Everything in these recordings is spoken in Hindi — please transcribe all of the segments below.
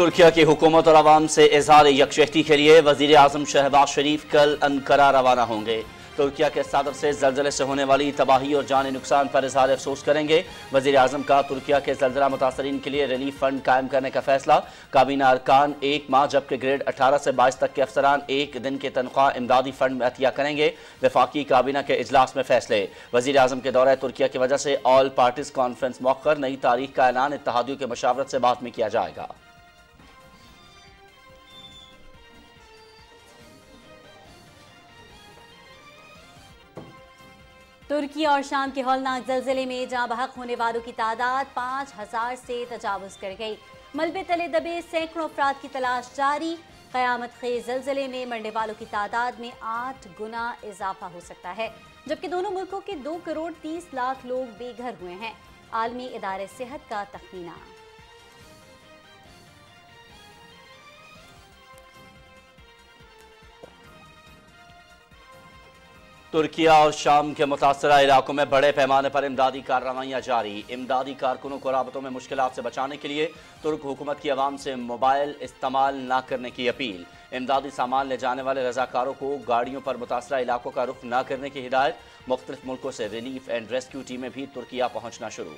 तुर्किया की हुकूमत और आवाम से इजहार यकशहती के लिए वजीर अजम शहबाज शरीफ कल अनकरा रवाना होंगे तुर्किया के सदर से जलजले से होने वाली तबाही और जान नुकसान पर इजहार अफसोस करेंगे वजीर अजम का तुर्किया के जलजला मुतासरीन के लिए रिलीफ फंड कायम करने का फैसला काबीना अरकान एक माह जबकि ग्रेड अठारह से बाईस तक के अफसरान एक दिन की तनख्वाह इमदादी फंड में अतिया करेंगे वफाकी काबीना के अजलास में फैसले वजीर अजम के दौरे तुर्किया की वजह से ऑल पार्टीज कॉन्फ्रेंस मौकर नई तारीख का ऐलान इतिहादियों के मशावरत से बाद में किया जाएगा तुर्की और शाम के हौलनाक जलजिले में जहाँ बहक होने वालों की तादाद पाँच हजार से तजावज कर गई मलबे तले दबे सैकड़ों अफराद की तलाश जारी क्यामत खे जलजिले में मरने वालों की तादाद में आठ गुना इजाफा हो सकता है जबकि दोनों मुल्कों के दो करोड़ तीस लाख लोग बेघर हुए हैं आलमी इदारे सेहत का तखमीना तुर्किया और शाम के मुतासर इलाकों में बड़े पैमाने पर इमदादी कार्रवाइयाँ जारी इमदादी कारकुनों को राबतों में मुश्किल से बचाने के लिए तुर्क हुकूमत की आवाम से मोबाइल इस्तेमाल न करने की अपील इमदादी सामान ले जाने वाले रजाकारों को गाड़ियों पर मुतासर इलाकों का रुख न करने की हिदायत मुख्तलिफ मुल्कों से रिलीफ एंड रेस्क्यू टीमें भी तुर्किया पहुँचना शुरू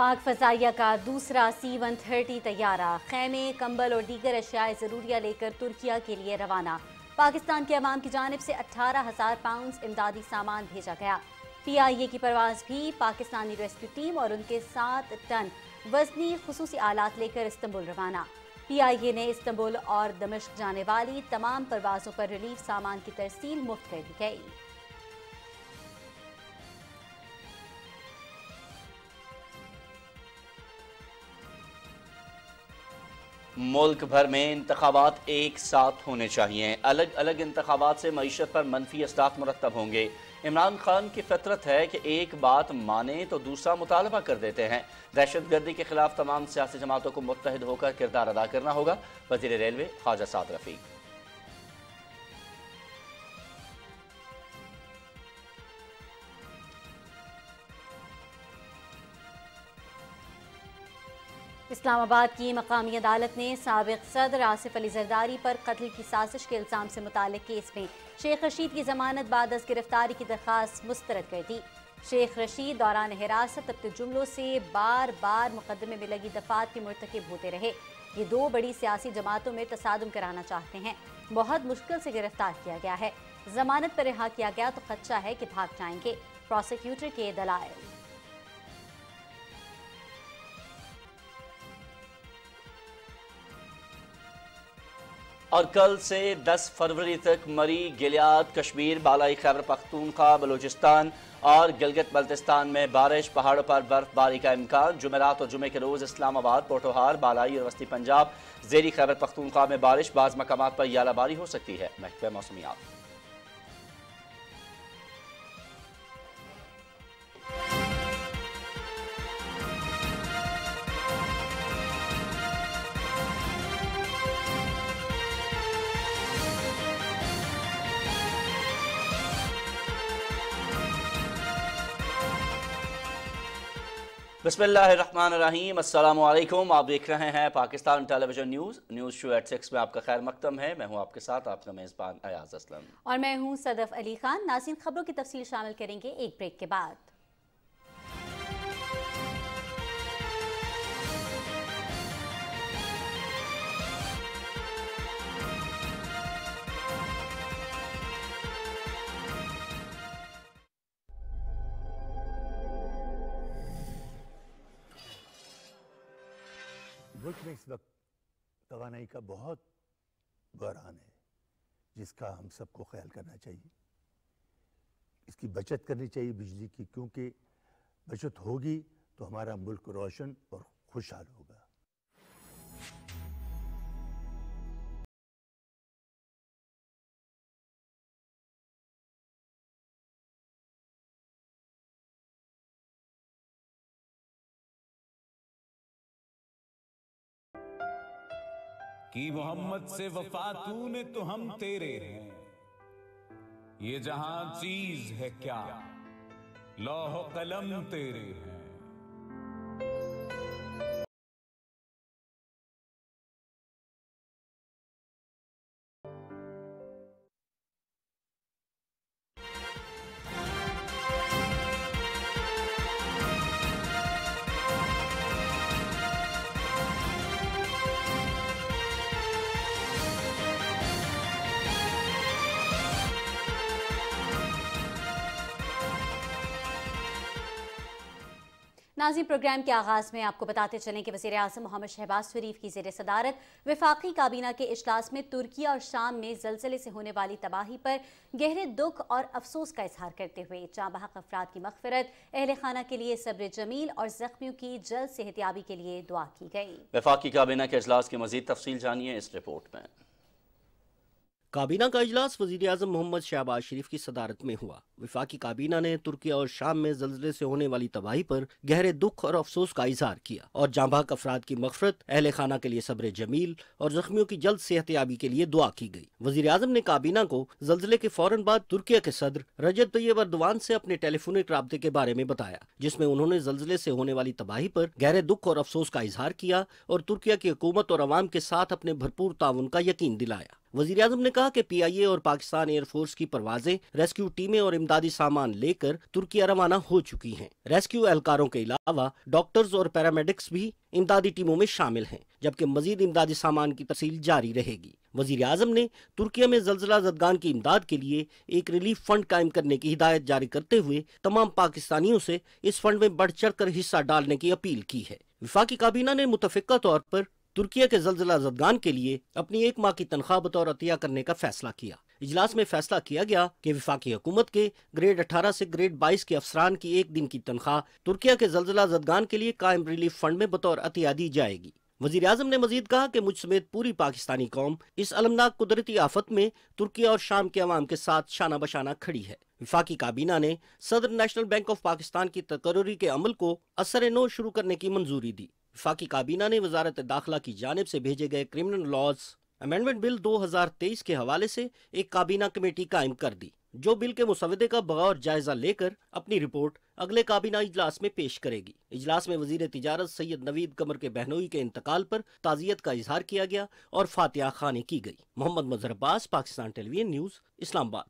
पाक फजाइया का दूसरा सी वन थर्टी तैयारा खैमे कंबल और दीगर अशियाए ज़रूरिया लेकर तुर्किया के लिए रवाना पाकिस्तान के अवाम की जानब से अट्ठारह हज़ार पाउंड इमदादी सामान भेजा गया पी आई ए की परवाज भी पाकिस्तानी रेस्क्यू टीम और उनके सात टन वजनी खसूस आलात लेकर इस्तंबुल रवाना पी आई ए ने इस्तंबुल और दमिश्क जाने वाली तमाम परवाज़ों पर रिलीफ सामान की तरसील मुफ्त कर दी गई मुल्क भर में इंतबात एक साथ होने चाहिए अलग अलग इंतबात से मीशत पर मनफी असरा मुरतब होंगे इमरान खान की फितरत है कि एक बात माने तो दूसरा मुतालबा कर देते हैं दहशत गर्दी के खिलाफ तमाम सियासी जमातों को मुतहद होकर किरदार अदा करना होगा वजी रेलवे ख्वाजा साद रफीक इस्लामाबाद की मकामी अदालत ने सबक सदर आसिफ अली जरदारी पर कत्ल की साजिश के इल्ज़ाम से मुतल केस में शेख रशीद की जमानत बाद अस गिरफ्तारी की दरख्वास्त मुस्तरद कर दी शेख रशीद दौरान हिरासत अब जुमलों से बार बार मुकदमे में लगी दफात के मरतकब होते रहे ये दो बड़ी सियासी जमातों में तसादम कराना चाहते हैं बहुत मुश्किल से गिरफ्तार किया गया है जमानत पर रिहा किया गया तो खदशा है कि भाग जाएंगे प्रोसिक्यूटर के दलाल और कल से 10 फरवरी तक मरी गिलियात कश्मीर बालाई खैबर पख्तूनख्वा बलूचिस्तान और गिलगित बल्तिस्तान में बारिश पहाड़ों पर बर्फबारी का इम्कान जुमेरात और जुमे के रोज़ इस्लामाबाद पोटोहार बालाई और वस्ती पंजाब जेरी खैबर पख्तूनख्वा में बारिश बाज़ मकाम पर यालाबारी हो सकती है महकमे मौसमियात बसमीम अल्लाम आप देख रहे हैं Pakistan television news news show at six में आपका खैर मकदम है मैं हूं आपके साथ आपका मेज़बान अयाज असलम और मैं हूं सदफ अली खान नासिन खबरों की तफसील शामिल करेंगे एक ब्रेक के बाद मुल्क में इस वक्त तोानाई का बहुत बहरान है जिसका हम सबको ख्याल करना चाहिए इसकी बचत करनी चाहिए बिजली की क्योंकि बचत होगी तो हमारा मुल्क रोशन और खुशहाल होगा की मोहम्मद से वफा तूने तो हम तेरे हैं ये जहां चीज है क्या लौह कलम तेरे हैं नाजी प्रोग्राम के आगाज़ में आपको बताते चलें कि वजी अजम मोहम्मद शहबाज शरीफ की जेर सदारत विफाकी काबीना के अजलास में तुर्की और शाम में जलसले से होने वाली तबाही पर गहरे दुख और अफसोस का इजहार करते हुए चाँ बहक अफराद की मकफरत अहल खाना के लिए सब्र जमील और जख्मियों की जल्द सेहतियाबी के लिए दुआ की गई विफाकी काबीना के अजलास की मजीद तफसील जानिए इस रिपोर्ट में काबीना का इजलास वजीर अजम मोहम्मद शहबाज शरीफ की सदारत में हुआ विफाकी काबीना ने तुर्की और शाम में जल्जले से होने वाली तबाही पर गहरे दुख और अफसोस का इजहार किया और जांबाक अफराद की मफरत अहल खाना के लिए सब्र जमील और जख्मियों की जल्द सेहत याबी के लिए दुआ की गई वजीर अजम ने काबीना को जल्जले के फौरन बाद तुर्किया के सदर रजत तैयब अरदवान से अपने टेलीफोनिक रबते के बारे में बताया जिसमें उन्होंने जल्जले से होने वाली तबाही पर गहरे दुख और अफसोस का इजहार किया और तुर्किया की हुकूमत और आवाम के साथ अपने भरपूर ताउन का यकीन दिलाया वजीर अजम ने कहा कि पी आई ए और पाकिस्तान एयरफोर्स की परवाजें रेस्क्यू टीमें और इमदादी सामान लेकर तुर्की रवाना हो चुकी हैं। रेस्क्यू एहलकारों के अलावा डॉक्टर्स और पैरामेडिक्स भी इमदादी टीमों में शामिल हैं जबकि मजीद इमदादी सामान की तफसील जारी रहेगी वजीर अजम ने तुर्की में जल्जला जदगान की इमदाद के लिए एक रिलीफ फंड कायम करने की हिदायत जारी करते हुए तमाम पाकिस्तानियों से इस फंड में बढ़ चढ़ कर हिस्सा डालने की अपील की है विफाकी काबीना ने मुतफ़ा तौर पर तुर्किया के जलजिला जदगान के लिए अपनी एक माह की तनख्वाह बतौर अतिया करने का फैसला किया इजलास में फैसला किया गया कि विफाकी हुकूमत के ग्रेड 18 से ग्रेड 22 के अफसरान की एक दिन की तनख्वाह तुर्किया के जलजिला जदगान के लिए कायम रिलीफ फंड में बतौर अतिया दी जाएगी वजीर अजम ने मजीद कहा कि मुझ समेत पूरी पाकिस्तानी कौम इस अलमनाक कुदरती आफत में तुर्किया और शाम के अवाम के साथ शाना बशाना खड़ी है विफाकी काबीना ने सदर नेशनल बैंक ऑफ पाकिस्तान की तकर्री के अमल को असर नो शुरू करने की मंजूरी दी विफाकी काबीना ने वजारत दाखिला की जानब से भेजे गए क्रिमिनल लॉज अमेंडमेंट बिल 2023 के हवाले से एक काबीना कमेटी कायम कर दी जो बिल के मुसवदे का बगौर जायजा लेकर अपनी रिपोर्ट अगले काबीना इजलास में पेश करेगी इजलास में वजीर तजारत सैयद नवीद कमर के बहनोई के इंतकाल पर ताजियत का इजहार किया गया और फातिया खानी की गई मोहम्मद मजहर अब्बास पाकिस्तान टेलीविजन न्यूज इस्लामाबाद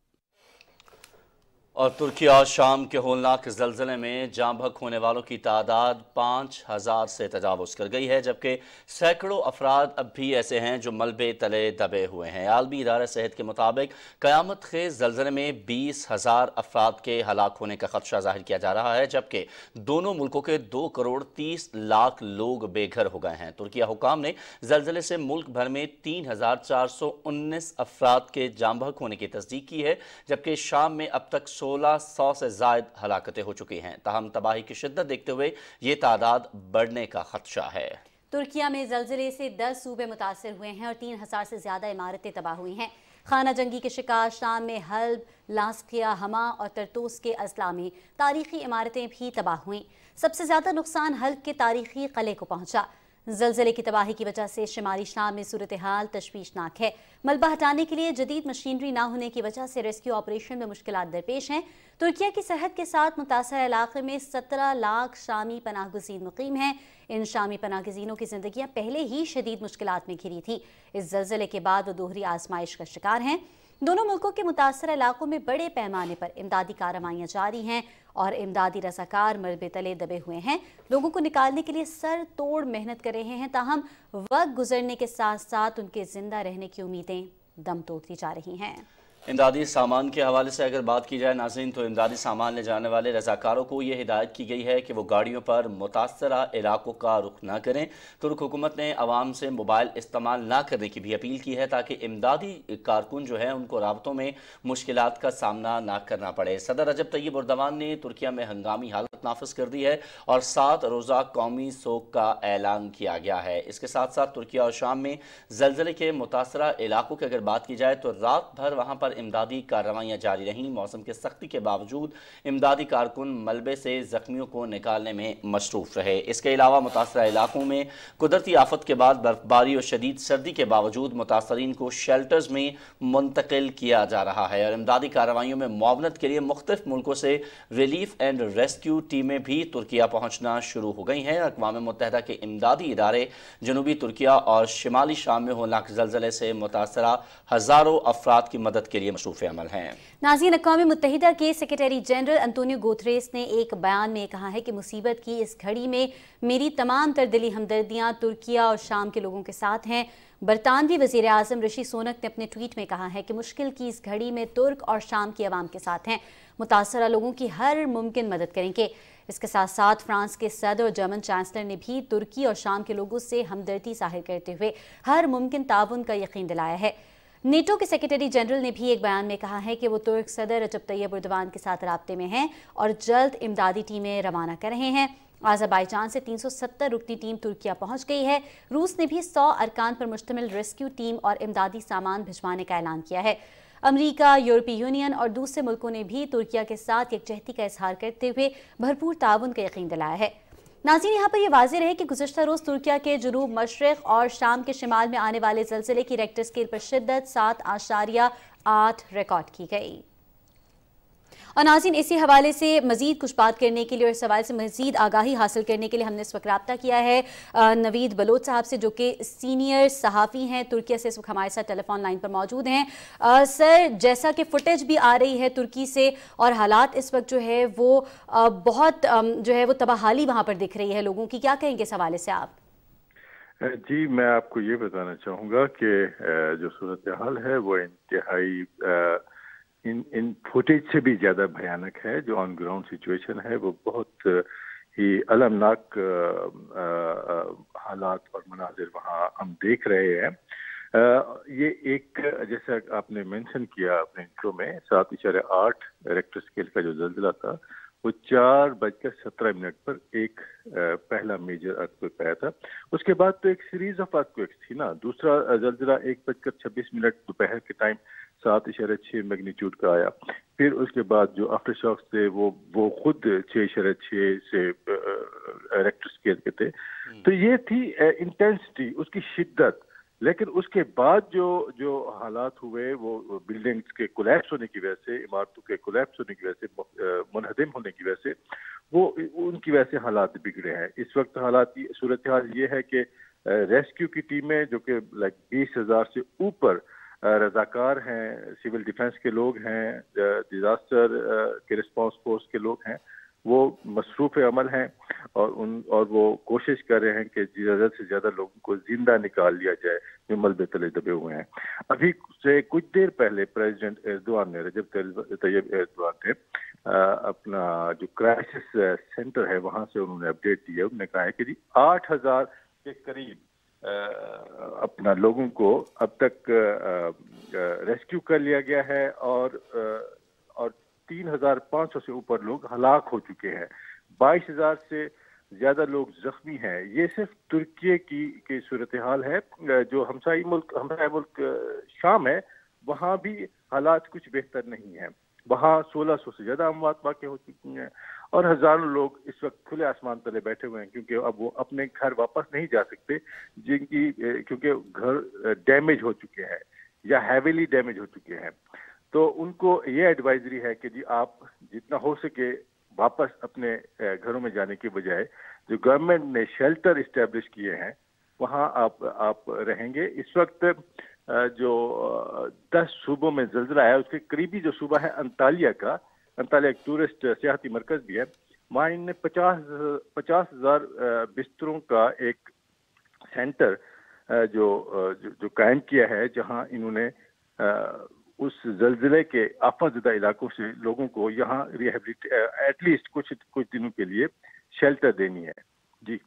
और तुर्की और शाम के होलनाक जलजिले में जाम भक होने वालों की तादाद पाँच हज़ार से तजावज़ कर गई है जबकि सैकड़ों अफराद अब भी ऐसे हैं जो मलबे तले दबे हुए हैं आलमी इदारा सेहत के मुताबिक क़्यामत के जलजिले में बीस हज़ार अफराद के हलाक होने का खदशा जाहिर किया जा रहा है जबकि दोनों मुल्कों के दो करोड़ तीस लाख लोग बेघर हो गए हैं तुर्की हुकाम ने जलजिले से मुल्क भर में तीन हज़ार चार सौ उन्नीस अफराद के जाम भक होने की तस्दीक की है जबकि शाम में अब तक सौ सोलह सौ से जायद हलाकतें हो चुकी हैं तहम तबाही की शिद्दत देखते हुए ये तादाद बढ़ने का खदशा है तुर्किया में जलजिले से दस सूबे मुतासर हुए हैं और तीन हज़ार से ज़्यादा इमारतें तबाह हुई हैं खाना जंगी के शिकार शाम में हल्ब लास्किया हमा और तरतूस के अजला में तारीखी इमारतें भी तबाह हुई सबसे ज़्यादा नुकसान हल्ब के तारीखी कले को पहुंचा जलजिले की तबाही की वजह से शुमाली शाम में सूरत हाल तशवीशनाक है मलबा हटाने के लिए जदीद मशीनरी ना होने की वजह से रेस्क्यू ऑपरेशन में मुश्किल दरपेश हैं तुर्किया की सरहद के साथ मुतासर इलाके में सत्रह लाख शामी पनाह गजीन मुकीम हैं इन शामी पनाह गजीनों की जिंदगियाँ पहले ही शदीद मुश्किल में घिरी थी इस जलजिले के बाद वो दोहरी आजमाइश का शिकार हैं दोनों मुल्कों के मुतासर इलाकों में बड़े पैमाने पर इमदादी कार्रवाइयाँ जारी हैं और इमदादी रसाकार मलबे तले दबे हुए हैं लोगों को निकालने के लिए सर तोड़ मेहनत कर रहे हैं ताहम वक्त गुजरने के साथ साथ उनके जिंदा रहने की उम्मीदें दम तोड़ती जा रही हैं इमदादी सामान के हवाले से अगर बात की जाए नाजिन तो इमदादी सामान ले जाने वाले रजाकारों को यह हिदायत की गई है कि वो गाड़ियों पर मुतासर इलाकों का रुख ना करें तुर्क हुकूमत ने आवाम से मोबाइल इस्तेमाल ना करने की भी अपील की है ताकि इमदादी कारकुन जो है उनको रबतों में मुश्किल का सामना ना करना पड़े सदर रजब तैयब उर्दवान ने तुर्किया में हंगामी हालत नाफज कर दी है और सात रोज़ा कौमी सोग का ऐलान किया गया है इसके साथ साथ तुर्किया और शाम में जलजिले के मुतासर इलाकों की अगर बात की जाए तो रात भर वहाँ पर इमदादी कार्रवाइयाँ जारी रहीं मौसम के सख्ती के बावजूद इमदादी कारकुन मलबे से ज़ख्मियों को निकालने में मसरूफ़ रहे इसके अलावा मुतासर इलाकों में कुदरती आफत के बाद बर्फबारी और शदीद सर्दी के बावजूद मुतासरीन को शेल्टर्स में मुंतकिल किया जा रहा है और इमदादी कार्रवाइयों में मुआवनत के लिए मुख्तफ मुल्कों से रिलीफ एंड रेस्क्यू टीमें भी तुर्किया पहुँचना शुरू हो गई हैं अकवा मुतहदा के इमदादी इदारे जनूबी तुर्किया और शिमाली शाम में होनाक जलजले से मुतासर हज़ारों अफराद की मदद के के लिए मसरूफ़ अमल हैं नाजीन अकवा मुतहदा के सेक्रेटरी जनरल अंतोनियो गोथरेस ने एक बयान में कहा है कि मुसीबत की इस घड़ी में मेरी तमाम तरदली हमदर्दियाँ तुर्किया और शाम के लोगों के साथ हैं बरतानवी वजीर अजम ऋषि सोनक ने अपने ट्वीट में कहा है कि मुश्किल की इस घड़ी में तुर्क और शाम की आवाम के साथ हैं मुतासर लोगों की हर मुमकिन मदद करेंगे इसके साथ साथ फ्रांस के सदर और जर्मन चांसलर ने भी तुर्की और शाम के लोगों से हमदर्दी जाहिर करते हुए हर मुमकिन ताउन का यकीन दिलाया है नेटो के सेक्रेटरी जनरल ने भी एक बयान में कहा है कि वो तुर्क सदर रजब तैयब उर्दवान के साथ रबते में हैं और जल्द इमदादी टीमें रवाना कर रहे हैं आजाबाईजान से 370 रुकनी टीम तुर्किया पहुंच गई है रूस ने भी 100 अरकान पर मुश्तमिल रेस्क्यू टीम और इमदादी सामान भिजवाने का ऐलान किया है अमरीका यूरोपीय यूनियन और दूसरे मुल्कों ने भी तुर्किया के साथ यकजहती का इजहार करते हुए भरपूर ताउन का यकीन दिलाया है नाजीन यहाँ पर यह वाज रहे कि गुजशत रोज़ तुर्किया के जनूब मशरक और शाम के शिमाल में आने वाले जलसिले की रेक्टर स्केल पर शिदत सात आशारिया आठ रिकॉर्ड की गई और नाजिन इसी हवाले से मजीद कुछ बात करने के लिए और इस हवाले से मजीद आगाही हासिल करने के लिए हमने इस वक्त रब्ता किया है नवीद बलोच साहब से जो कि सीनियर सहाफ़ी हैं तुर्किया से इस वक्त हमारे साथ टेलीफोन लाइन पर मौजूद हैं सर जैसा कि फुटेज भी आ रही है तुर्की से और हालात इस वक्त जो है वो आ, बहुत जो है वो तबाहाली वहाँ पर दिख रही है लोगों की क्या कहेंगे इस हवाले से आप जी मैं आपको ये बताना चाहूँगा कि जो सूरत हाल है वो इंतहाई इन इन फुटेज से भी ज़्यादा भयानक है जो ऑन ग्राउंड सिचुएशन है वो बहुत ही अलमनाक हालात और मनाजिर वहाँ हम देख रहे हैं ये एक जैसा आपने मेंशन किया अपने इंट्रो में सात इशारे आठ रेक्टर स्केल का जो जल्जिला था वो चार बजकर सत्रह मिनट पर एक पहला मेजर अर्थक्वेक आया था उसके बाद तो एक सीरीज ऑफ अर्थक्वेक्स थी ना दूसरा जलजिला एक बजकर छब्बीस मिनट दोपहर के टाइम सात इशारे छः मैग्नीट्यूड का आया फिर उसके बाद जो आफ्टर शॉक्स थे वो वो खुद छः इशारे छः से रेक्टर स्केल के थे हम्म। तो ये थी इंटेंसिटी उसकी शिद्दत लेकिन उसके बाद जो जो हालात हुए वो बिल्डिंग्स के कोलेप्स होने की वजह से इमारतों के कोलेप्स होने की वजह से मुनहदम होने की वजह से वो उनकी वजह से हालात बिगड़े हैं इस वक्त हालात सूरत हाल ये है कि रेस्क्यू की टीमें जो कि लाइक बीस हज़ार से ऊपर रजाकार हैं सिविल डिफेंस के लोग हैं डिज़ास्टर के रिस्पांस फोर्स के लोग हैं वो मसरूफ अमल हैं और उन और वो कोशिश कर रहे हैं कि ज़्यादा से ज़्यादा लोगों को जिंदा निकाल लिया जाए जो मलबे तले दबे हुए हैं अभी से कुछ देर पहले प्रेसिडेंट एरदवान ने रजब तैयब एर्दवान ने अपना जो क्राइसिस सेंटर है वहाँ से उन्होंने अपडेट दी है उन्होंने कहा है कि जी आठ हजार के करीब अपना लोगों को अब तक रेस्क्यू कर लिया गया है और और 3,500 से ऊपर लोग हलाक हो चुके हैं 22,000 से ज्यादा लोग जख्मी हैं ये सिर्फ तुर्की की की सूरत हाल है जो हमसाई मुल्क हमसाई मुल्क शाम है वहाँ भी हालात कुछ बेहतर नहीं है वहाँ 1600 से ज्यादा अमवात वाक़ हो चुकी हैं और हजारों लोग इस वक्त खुले आसमान तले बैठे हुए हैं क्योंकि अब वो अपने घर वापस नहीं जा सकते जिनकी क्योंकि घर डैमेज हो चुके हैं या हैविली डैमेज हो चुके हैं तो उनको ये एडवाइजरी है कि जी आप जितना हो सके वापस अपने घरों में जाने के बजाय जो गवर्नमेंट ने शेल्टर इस्टेब्लिश किए हैं वहाँ आप आप रहेंगे इस वक्त जो दस सूबों में जल्जला है उसके करीबी जो सूबा है अंतालिया का अंतालिया एक टूरिस्ट सियाती मरकज भी है वहाँ इनने पचास पचास हज़ार बिस्तरों का एक सेंटर जो जो, जो कायम किया है जहाँ इन्होंने उस जलजिले के आफतजदा इलाकों से लोगों को यहाँ रिहेबिलिटी एटलीस्ट कुछ कुछ दिनों के लिए शेल्टर देनी है जी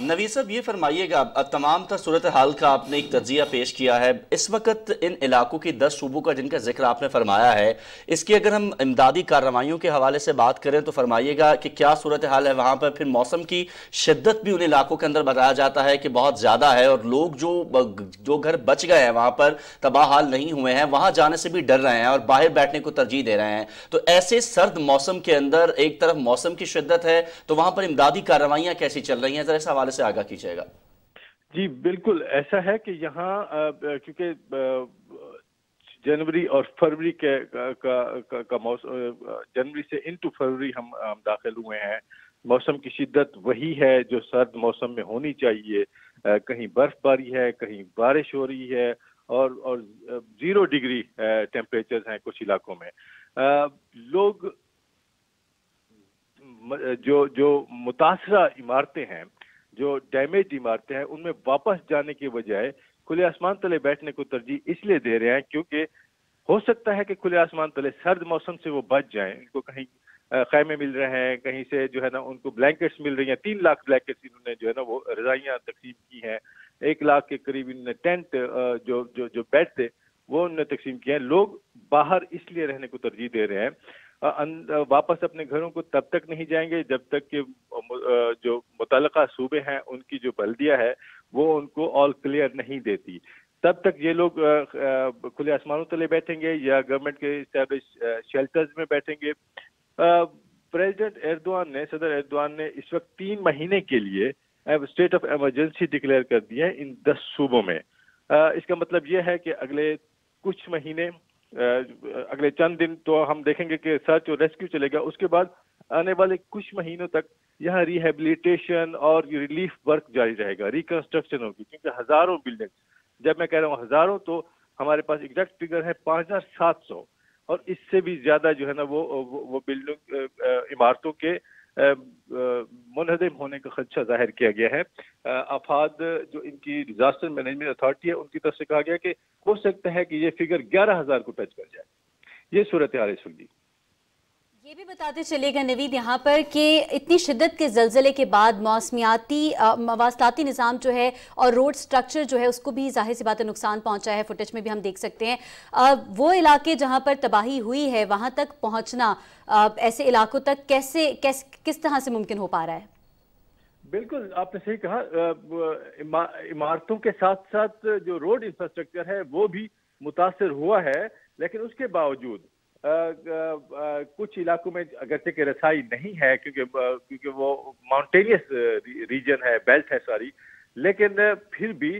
नवी साहब ये फरमाइएगा तमाम तर सूरत हाल का आपने एक तजिया पेश किया है इस वक्त इन इलाकों की दस सूबों का जिनका जिक्र आपने फरमाया है इसकी अगर हम इमदादी कार्रवाइयों के हवाले से बात करें तो फरमाइएगा कि क्या सूरत हाल है वहाँ पर फिर मौसम की शिद्दत भी उन इलाकों के अंदर बताया जाता है कि बहुत ज़्यादा है और लोग जो जो घर बच गए हैं वहाँ पर तबाह हाल नहीं हुए हैं वहाँ जाने से भी डर रहे हैं और बाहर बैठने को तरजीह दे रहे हैं तो ऐसे सर्द मौसम के अंदर एक तरफ मौसम की शिद्दत है तो वहाँ पर इमदादी कार्रवाइयाँ कैसी चल रही हैं ज़रा हवाले से आगाह कीजिएगा जी बिल्कुल ऐसा है कि यहाँ क्योंकि जनवरी और फरवरी के का का, का, का मौसम जनवरी से इनटू फरवरी हम, हम दाखिल हुए हैं मौसम की शिद्दत वही है जो सर्द मौसम में होनी चाहिए कहीं बर्फबारी है कहीं बारिश हो रही है और और जीरो डिग्री टेम्परेचर हैं कुछ इलाकों में लोग जो जो मुतासरा इमारतें हैं जो डैमेज इमारतें हैं उनमें वापस जाने के बजाय खुले आसमान तले बैठने को तरजीह इसलिए दे रहे हैं क्योंकि हो सकता है कि खुले आसमान तले सर्द मौसम से वो बच जाएं उनको कहीं खैमे मिल रहे हैं कहीं से जो है ना उनको ब्लैंकेट्स मिल रही हैं तीन लाख ब्लैंकेट्स इन्होंने जो है ना वो रजाइयाँ तकसीम की हैं एक लाख के करीब इन्होंने टेंट जो जो जो बेड थे वो उन्होंने तकसीम किए हैं लोग बाहर इसलिए रहने को तरजीह दे रहे हैं अं, वापस अपने घरों को तब तक नहीं जाएंगे जब तक कि जो मुतल सूबे हैं उनकी जो बल्दिया है वो उनको ऑल क्लियर नहीं देती तब तक ये लोग खुले आसमानों तले बैठेंगे या गवर्नमेंट के इस्टेब्लिश शेल्टर्स में बैठेंगे प्रेसिडेंट एरदवान ने सदर एरदवान ने इस वक्त तीन महीने के लिए स्टेट ऑफ एमरजेंसी डिक्लेयर कर दी है इन दस सूबों में इसका मतलब ये है कि अगले कुछ महीने अगले चंद दिन तो हम देखेंगे कि सर्च और रेस्क्यू चलेगा उसके बाद आने वाले कुछ महीनों तक यहाँ रिहेबिलिटेशन और रिलीफ वर्क जारी रहेगा रिकंस्ट्रक्शन होगी क्योंकि हजारों बिल्डिंग जब मैं कह रहा हूँ हजारों तो हमारे पास एग्जैक्ट फिगर है पाँच हजार सात सौ और इससे भी ज्यादा जो है ना वो वो, वो बिल्डिंग इमारतों के मुनहदम होने का खदशा जाहिर किया गया है अफाद जो इनकी डिजास्टर मैनेजमेंट अथॉरिटी है उनकी तरफ से कहा गया कि हो सकता है कि ये फिगर ग्यारह हजार को टच कर जाए ये सूरत हाल है ली ये भी बताते चलेगा नवीद यहाँ पर कि इतनी शिद्दत के जलजले के बाद मौसमियाती मवासलाती निज़ाम जो है और रोड स्ट्रक्चर जो है उसको भी जाहिर सी बात है नुकसान पहुँचा है फुटेज में भी हम देख सकते हैं आ, वो इलाके जहाँ पर तबाही हुई है वहाँ तक पहुँचना ऐसे इलाकों तक कैसे कैस किस तरह से मुमकिन हो पा रहा है बिल्कुल आपने सही कहा इमा, इमारतों के साथ साथ जो रोड इंफ्रास्ट्रक्चर है वो भी मुतासर हुआ है लेकिन उसके बावजूद कुछ इलाकों में अगरचे के रसाई नहीं है क्योंकि क्योंकि वो माउंटेनियस रीजन है बेल्ट है सॉरी लेकिन फिर भी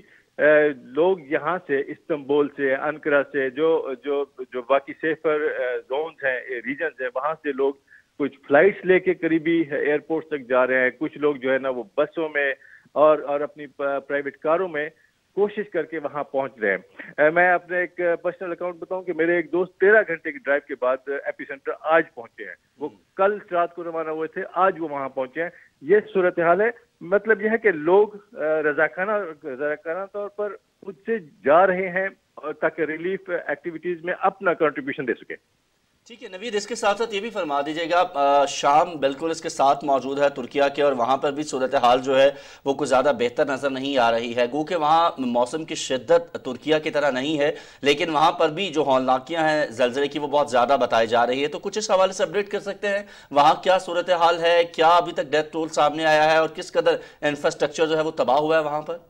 लोग यहाँ से इस्तंबुल से अनकरा से जो जो जो बाकी सेफर जोन्स हैं रीजन हैं वहाँ से लोग कुछ फ्लाइट्स लेके करीबी एयरपोर्ट तक जा रहे हैं कुछ लोग जो है ना वो बसों में और और अपनी प्राइवेट कारों में कोशिश करके वहाँ पहुँच रहे हैं मैं अपने एक पर्सनल अकाउंट बताऊं कि मेरे एक दोस्त तेरह घंटे की ड्राइव के बाद एपी सेंटर आज पहुंचे हैं वो हम्म। कल रात को रवाना हुए थे आज वो वहाँ पहुंचे हैं ये सूरत हाल है मतलब यह है कि लोग रजाकाना रजाकाना तौर पर खुद से जा रहे हैं ताकि रिलीफ एक्टिविटीज में अपना कंट्रीब्यूशन दे सके ठीक है नवीद इसके साथ साथ ये भी फरमा दीजिएगा शाम बिल्कुल इसके साथ मौजूद है तुर्किया के और वहाँ पर भी सूरत हाल जो है वो कुछ ज़्यादा बेहतर नज़र नहीं आ रही है गो वहाँ मौसम की शिद्दत तुर्किया की तरह नहीं है लेकिन वहाँ पर भी जो हौलनाकियाँ हैं जलजिले की वो बहुत ज़्यादा बताई जा रही है तो कुछ इस हवाले से अपडेट कर सकते हैं वहाँ क्या सूरत हाल है क्या अभी तक डेथ टोल सामने आया है और किस कदर इंफ्रास्ट्रक्चर जो है वो तबाह हुआ है वहाँ पर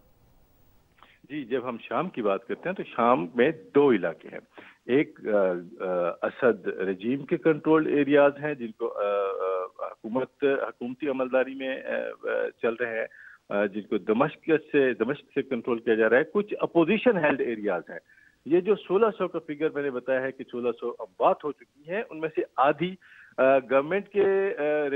जी जब हम शाम की बात करते हैं तो शाम में दो इलाके हैं एक असद रजीम के कंट्रोल एरियाज हैं जिनको हुकूमत हकूमती अमलदारी में चल रहे हैं जिनको दमश्क से दमश्क से कंट्रोल किया जा रहा है कुछ अपोजिशन हेल्ड एरियाज हैं ये जो 1600 का फिगर मैंने बताया है कि 1600 अब बात हो चुकी है उनमें से आधी गवर्नमेंट के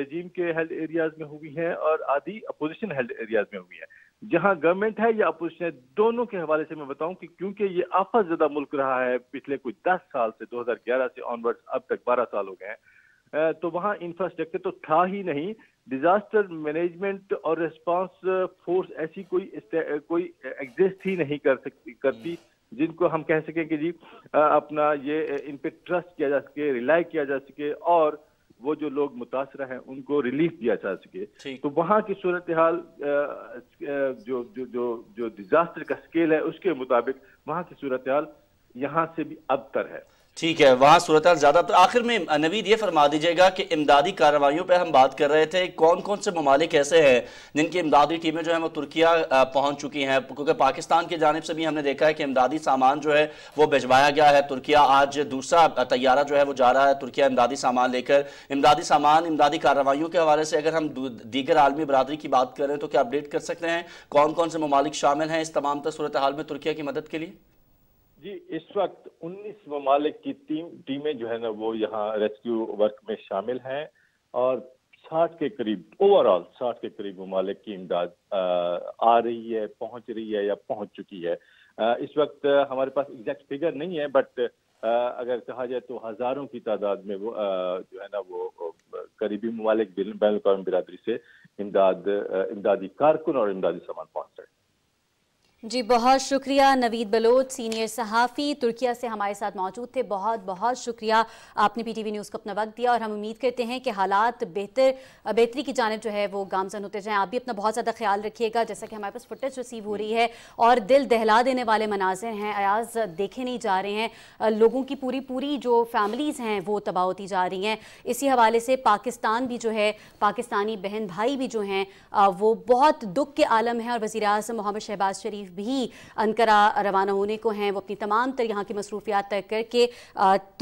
रजीम के हेल्ड एरियाज में हुई हैं और आधी अपोजिशन हेल्ड एरियाज में हुई है जहां गवर्नमेंट है या अपोजिशन है दोनों के हवाले से मैं बताऊं कि क्योंकि ये आफत ज्यादा मुल्क रहा है पिछले कुछ दस साल से 2011 से ऑनवर्ड्स अब तक बारह साल हो गए हैं तो वहाँ इंफ्रास्ट्रक्चर तो था ही नहीं डिजास्टर मैनेजमेंट और रिस्पांस फोर्स ऐसी कोई कोई एग्जिस्ट ही नहीं कर सकती करती हम्म। जिनको हम कह सकें कि जी अपना ये इन पे ट्रस्ट किया जा सके रिलाई किया जा सके और वो जो लोग मुतासर हैं उनको रिलीफ दिया जा सके तो वहाँ की सूरत हाल जो जो जो जो डिजास्टर का स्केल है उसके मुताबिक वहाँ की सूरत हाल यहाँ से भी अबतर है ठीक है वहाँ सूरत ज़्यादा तो आखिर में नवीद ये फरमा दीजिएगा कि इमदादी कार्रवाइयों पर हम बात कर रहे थे कौन कौन से ममालिक ऐसे हैं जिनकी इमदादी टीमें जो है वो तुर्किया पहुँच चुकी हैं क्योंकि पाकिस्तान की जानब से भी हमने देखा है कि इमदादी सामान जो है वो भिजवाया गया है तुर्किया आज दूसरा तैयारा जो है वो जा रहा है तुर्किया इमदादी सामान लेकर इमदादी सामान इमदादी कार्रवाइयों के हवाले से अगर हम दीगर आलमी बरदरी की बात करें तो क्या अपडेट कर सकते हैं कौन कौन से ममालिक शामिल हैं इस तमाम तर सूरत हाल में तुर्किया की मदद के लिए जी इस वक्त 19 ममालिक की टीम टीमें जो है ना वो यहाँ रेस्क्यू वर्क में शामिल हैं और 60 के करीब ओवरऑल 60 के करीब ममालिक की इमदाद आ रही है पहुंच रही है या पहुंच चुकी है आ, इस वक्त हमारे पास एग्जैक्ट फिगर नहीं है बट आ, अगर कहा जाए तो हज़ारों की तादाद में वो आ, जो है ना वो करीबी ममालिक बैन अवी बिरादरी से इमदाद इमदादी कारकुन और इमदादी सामान पहुँच रहे हैं जी बहुत शुक्रिया नवीद बलोच सीनियर सहाफ़ी तुर्किया से हमारे साथ मौजूद थे बहुत बहुत शुक्रिया आपने पीटीवी न्यूज़ को अपना वक्त दिया और हम उम्मीद करते हैं कि हालात बेहतर बेहतरी की जानब जो है वो गामजन होते जाएं आप भी अपना बहुत ज़्यादा ख्याल रखिएगा जैसा कि हमारे पास फुटेज रिसीव हो रही है और दिल दहला देने वाले मनाजिर हैं अयाज देखे नहीं जा रहे हैं लोगों की पूरी पूरी जो फैमिलीज़ हैं वो तबाह होती जा रही हैं इसी हवाले से पाकिस्तान भी जो है पाकिस्तानी बहन भाई भी जो हैं वो बहुत दुख के आलम है और वज़ी अजम मोहम्मद शहबाज शरीफ भी अनकरा रवाना होने को हैं वो अपनी तमाम तर यहाँ की मसरूफियात तय करके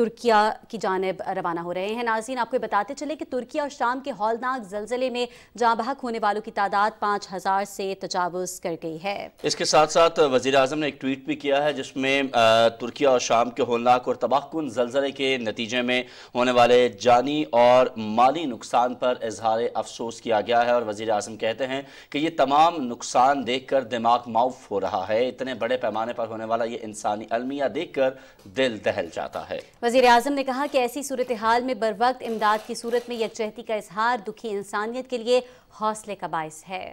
तुर्किया की जानब रवाना हो रहे हैं नाजीन आपको बताते चले कि तुर्की और शाम के हौलनाक जलजिले में जहाँ बहक होने वालों की तादाद पाँच हज़ार से तजावज़ कर गई है इसके साथ साथ वजी अजम ने एक ट्वीट भी किया है जिसमें तुर्की और शाम के हौलनाक और तबाहकुन जलजिले के नतीजे में होने वाले जानी और माली नुकसान पर इजहार अफसोस किया गया है और वजी अजम कहते हैं कि ये तमाम नुकसान देख कर दिमाग माउफ हो रहा है इतने बड़े पैमाने पर होने वाला ये इंसानी अलमिया देखकर दिल दहल जाता है वजीर आजम ने कहा कि ऐसी सूरत हाल में बर वक्त इमदाद की सूरत में यकजहती का इजहार दुखी इंसानियत के लिए हौसले का बायस है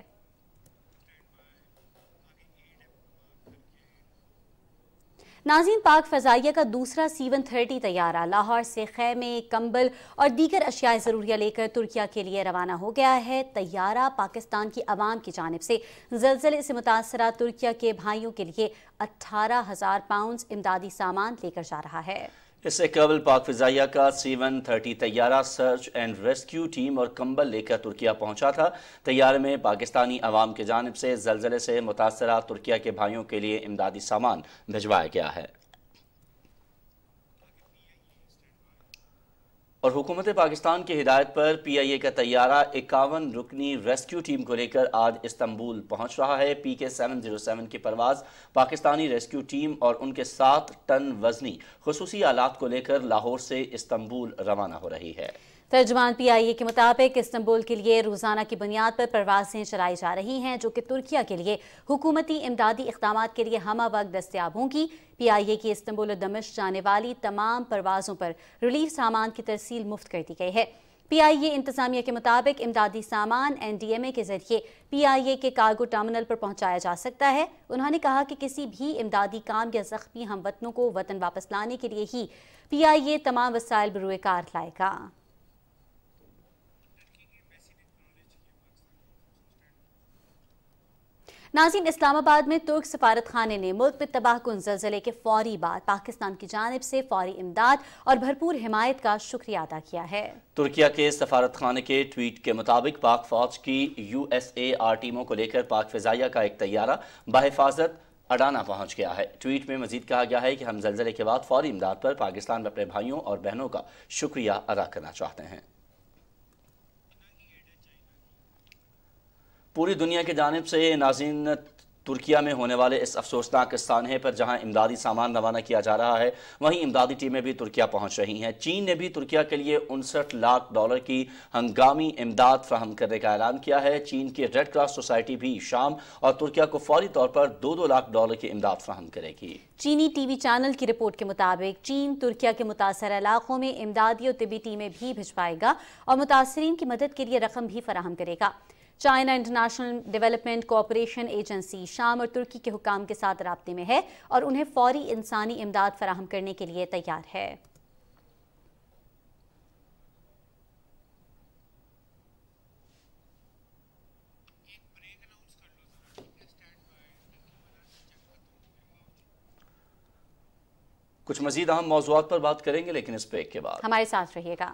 नाजीन पाक फजाइया का दूसरा सीवन थर्टी तैयारा लाहौर से खैमे कंबल और दीगर अशियाए ज़रूरिया लेकर तुर्किया के लिए रवाना हो गया है तैयारा पाकिस्तान की आवाम की जानब से जलजिले से मुतासर तुर्किया के भाइयों के लिए अट्ठारह हज़ार पाउंड इमदादी सामान लेकर जा रहा है इससे कबल पाक फिजाइया का सीवन थर्टी तैयारा सर्च एंड रेस्क्यू टीम और कंबल लेकर तुर्किया पहुंचा था तैयारे में पाकिस्तानी आवाम की जानब से जलजले से मुतासरा तुर्किया के भाइयों के लिए इमदादी सामान भिजवाया गया है और हुकूमत पाकिस्तान की हिदायत पर पी आई ए का तैयारा इक्यावन रुकनी रेस्क्यू टीम को लेकर आज इस्तंबुल पहुंच रहा है पी के सेवन जीरो सेवन की परवाज पाकिस्तानी रेस्क्यू टीम और उनके सात टन वजनी खसूसी आलात को लेकर लाहौर से इस्तंबुल रवाना हो रही है तर्जमान पीआईए के मुताबिक इस्तंबुल के लिए रोज़ाना की बुनियाद पर प्रवासें चलाई जा रही हैं जो कि तुर्किया के लिए हुकूमती इमदादी इकदाम के लिए हमा वक्त दस्तियाब होंगी पी आई ए की इस्तंबुल और दमिश जाने वाली तमाम परवाज़ों पर रिलीफ सामान की तरसील मुफ्त कर दी गई है पी आई ए इंतजामिया के मुताबिक इमदादी सामान एन डी एम ए के जरिए पी आई ए के कार्गो टर्मिनल पर पहुँचाया जा सकता है उन्होंने कहा कि किसी भी इमदादी काम या जख्मी हम वतनों को वतन वापस लाने के लिए ही पी आई ए तमाम वसायल बरूएकार लाएगा नाजीन इस्लामाबाद में तुर्क सफारत खाने ने मुल्क में तबाह कुन जल्जले के फौरी बाद पाकिस्तान की जानब से फौरी इमदाद और भरपूर हिमायत का शुक्रिया अदा किया है तुर्किया के सफारत खाने के ट्वीट के मुताबिक पाक फौज की यू एस ए आर टीमों को लेकर पाक फिजाइया का एक तैयारा बाहिफाजत अडाना पहुंच गया है ट्वीट में मजीद कहा गया है कि हम जल्जले के बाद फौरी इमदाद पर पाकिस्तान में अपने भाइयों और बहनों का शुक्रिया अदा करना चाहते हैं पूरी दुनिया की जानब से नाजिन तुर्किया में होने वाले इस अफसोसनाक सानहे पर जहां इमदादी सामान रवाना किया जा रहा है वहीं इमदादी टीमें भी तुर्किया पहुंच रही हैं चीन ने भी तुर्किया के लिए उनसठ लाख डॉलर की हंगामी इमदाद फ्राहम करने का ऐलान किया है चीन की रेड क्रॉस सोसाइटी भी शाम और तुर्किया को फौरी तौर पर दो दो लाख डॉलर की इमदाद फ्राहम करेगी चीनी टीवी चैनल की रिपोर्ट के मुताबिक चीन तुर्किया के मुतासर इलाकों में इमदादी और तबी टीमें भी भिजवाएगा और मुतासरी की मदद के लिए रकम भी फराहम करेगा China International Development Cooperation Agency शाम और तुर्की के हुकाम के साथ रबते में है और उन्हें फौरी इंसानी इमदाद फराहम करने के लिए तैयार है कुछ मजीद अहम मौजूद पर बात करेंगे लेकिन इस ब्रेक के बाद हमारे साथ रहिएगा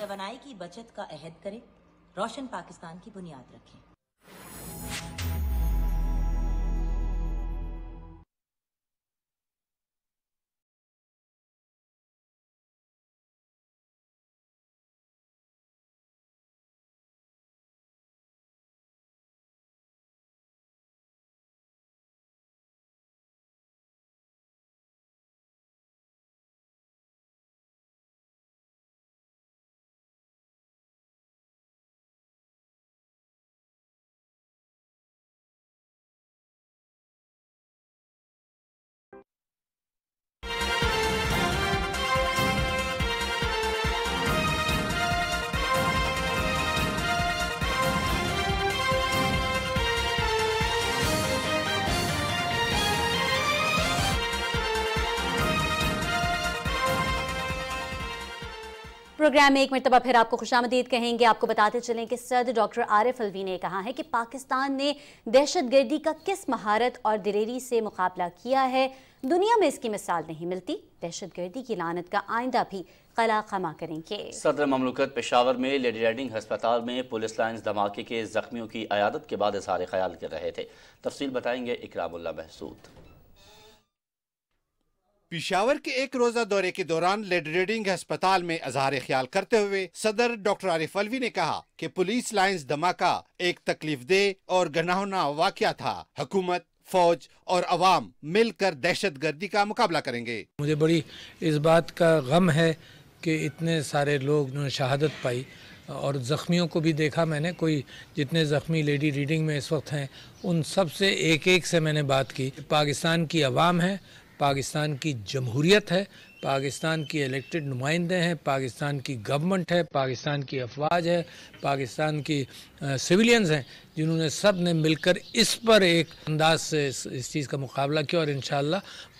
तो की बचत का अहद करें रोशन पाकिस्तान की बुनियाद रखें प्रोग्राम में एक मरतबा तो फिर आपको खुशामदीद कहेंगे आपको बताते चलें कि सदर डॉक्टर आरिफ अलवी ने कहा है कि पाकिस्तान ने दहशत गर्दी का किस महारत और दिलेरी से मुकाबला किया है दुनिया में इसकी मिसाल नहीं मिलती दहशत गर्दी की लानत का आइंदा भी कला खमा करेंगे सदर ममलकत पेशावर में लेडी राइडिंग हस्पताल में पुलिस लाइन धमाके के जख्मियों की अयादत के बाद इजहार ख्याल कर रहे थे तफसील बताएंगे इकरामुल्ला महसूद पिशावर के एक रोजा दौरे के दौरान लेड रीडिंग अस्पताल में अजहार ख्याल करते हुए सदर डॉक्टर आरिफ अलवी ने कहा कि पुलिस लाइंस धमाका एक तकलीफ दे और गनाहना वाक था हुकूमत फौज और अवाम मिलकर दहशत गर्दी का मुकाबला करेंगे मुझे बड़ी इस बात का गम है कि इतने सारे लोग ने शहादत पाई और ज़ख्मियों को भी देखा मैंने कोई जितने ज़ख्मी लेडी रीडिंग में इस वक्त हैं उन सब से एक एक से मैंने बात की पाकिस्तान की आवाम है पाकिस्तान की जमहूरियत है पाकिस्तान की इलेक्टेड नुमाइंदे हैं पाकिस्तान की गवर्नमेंट है पाकिस्तान की अफवाज है पाकिस्तान की सिविलियंस हैं जिन्होंने सब ने मिलकर इस पर एक अंदाज से इस, चीज़ का मुकाबला किया और इन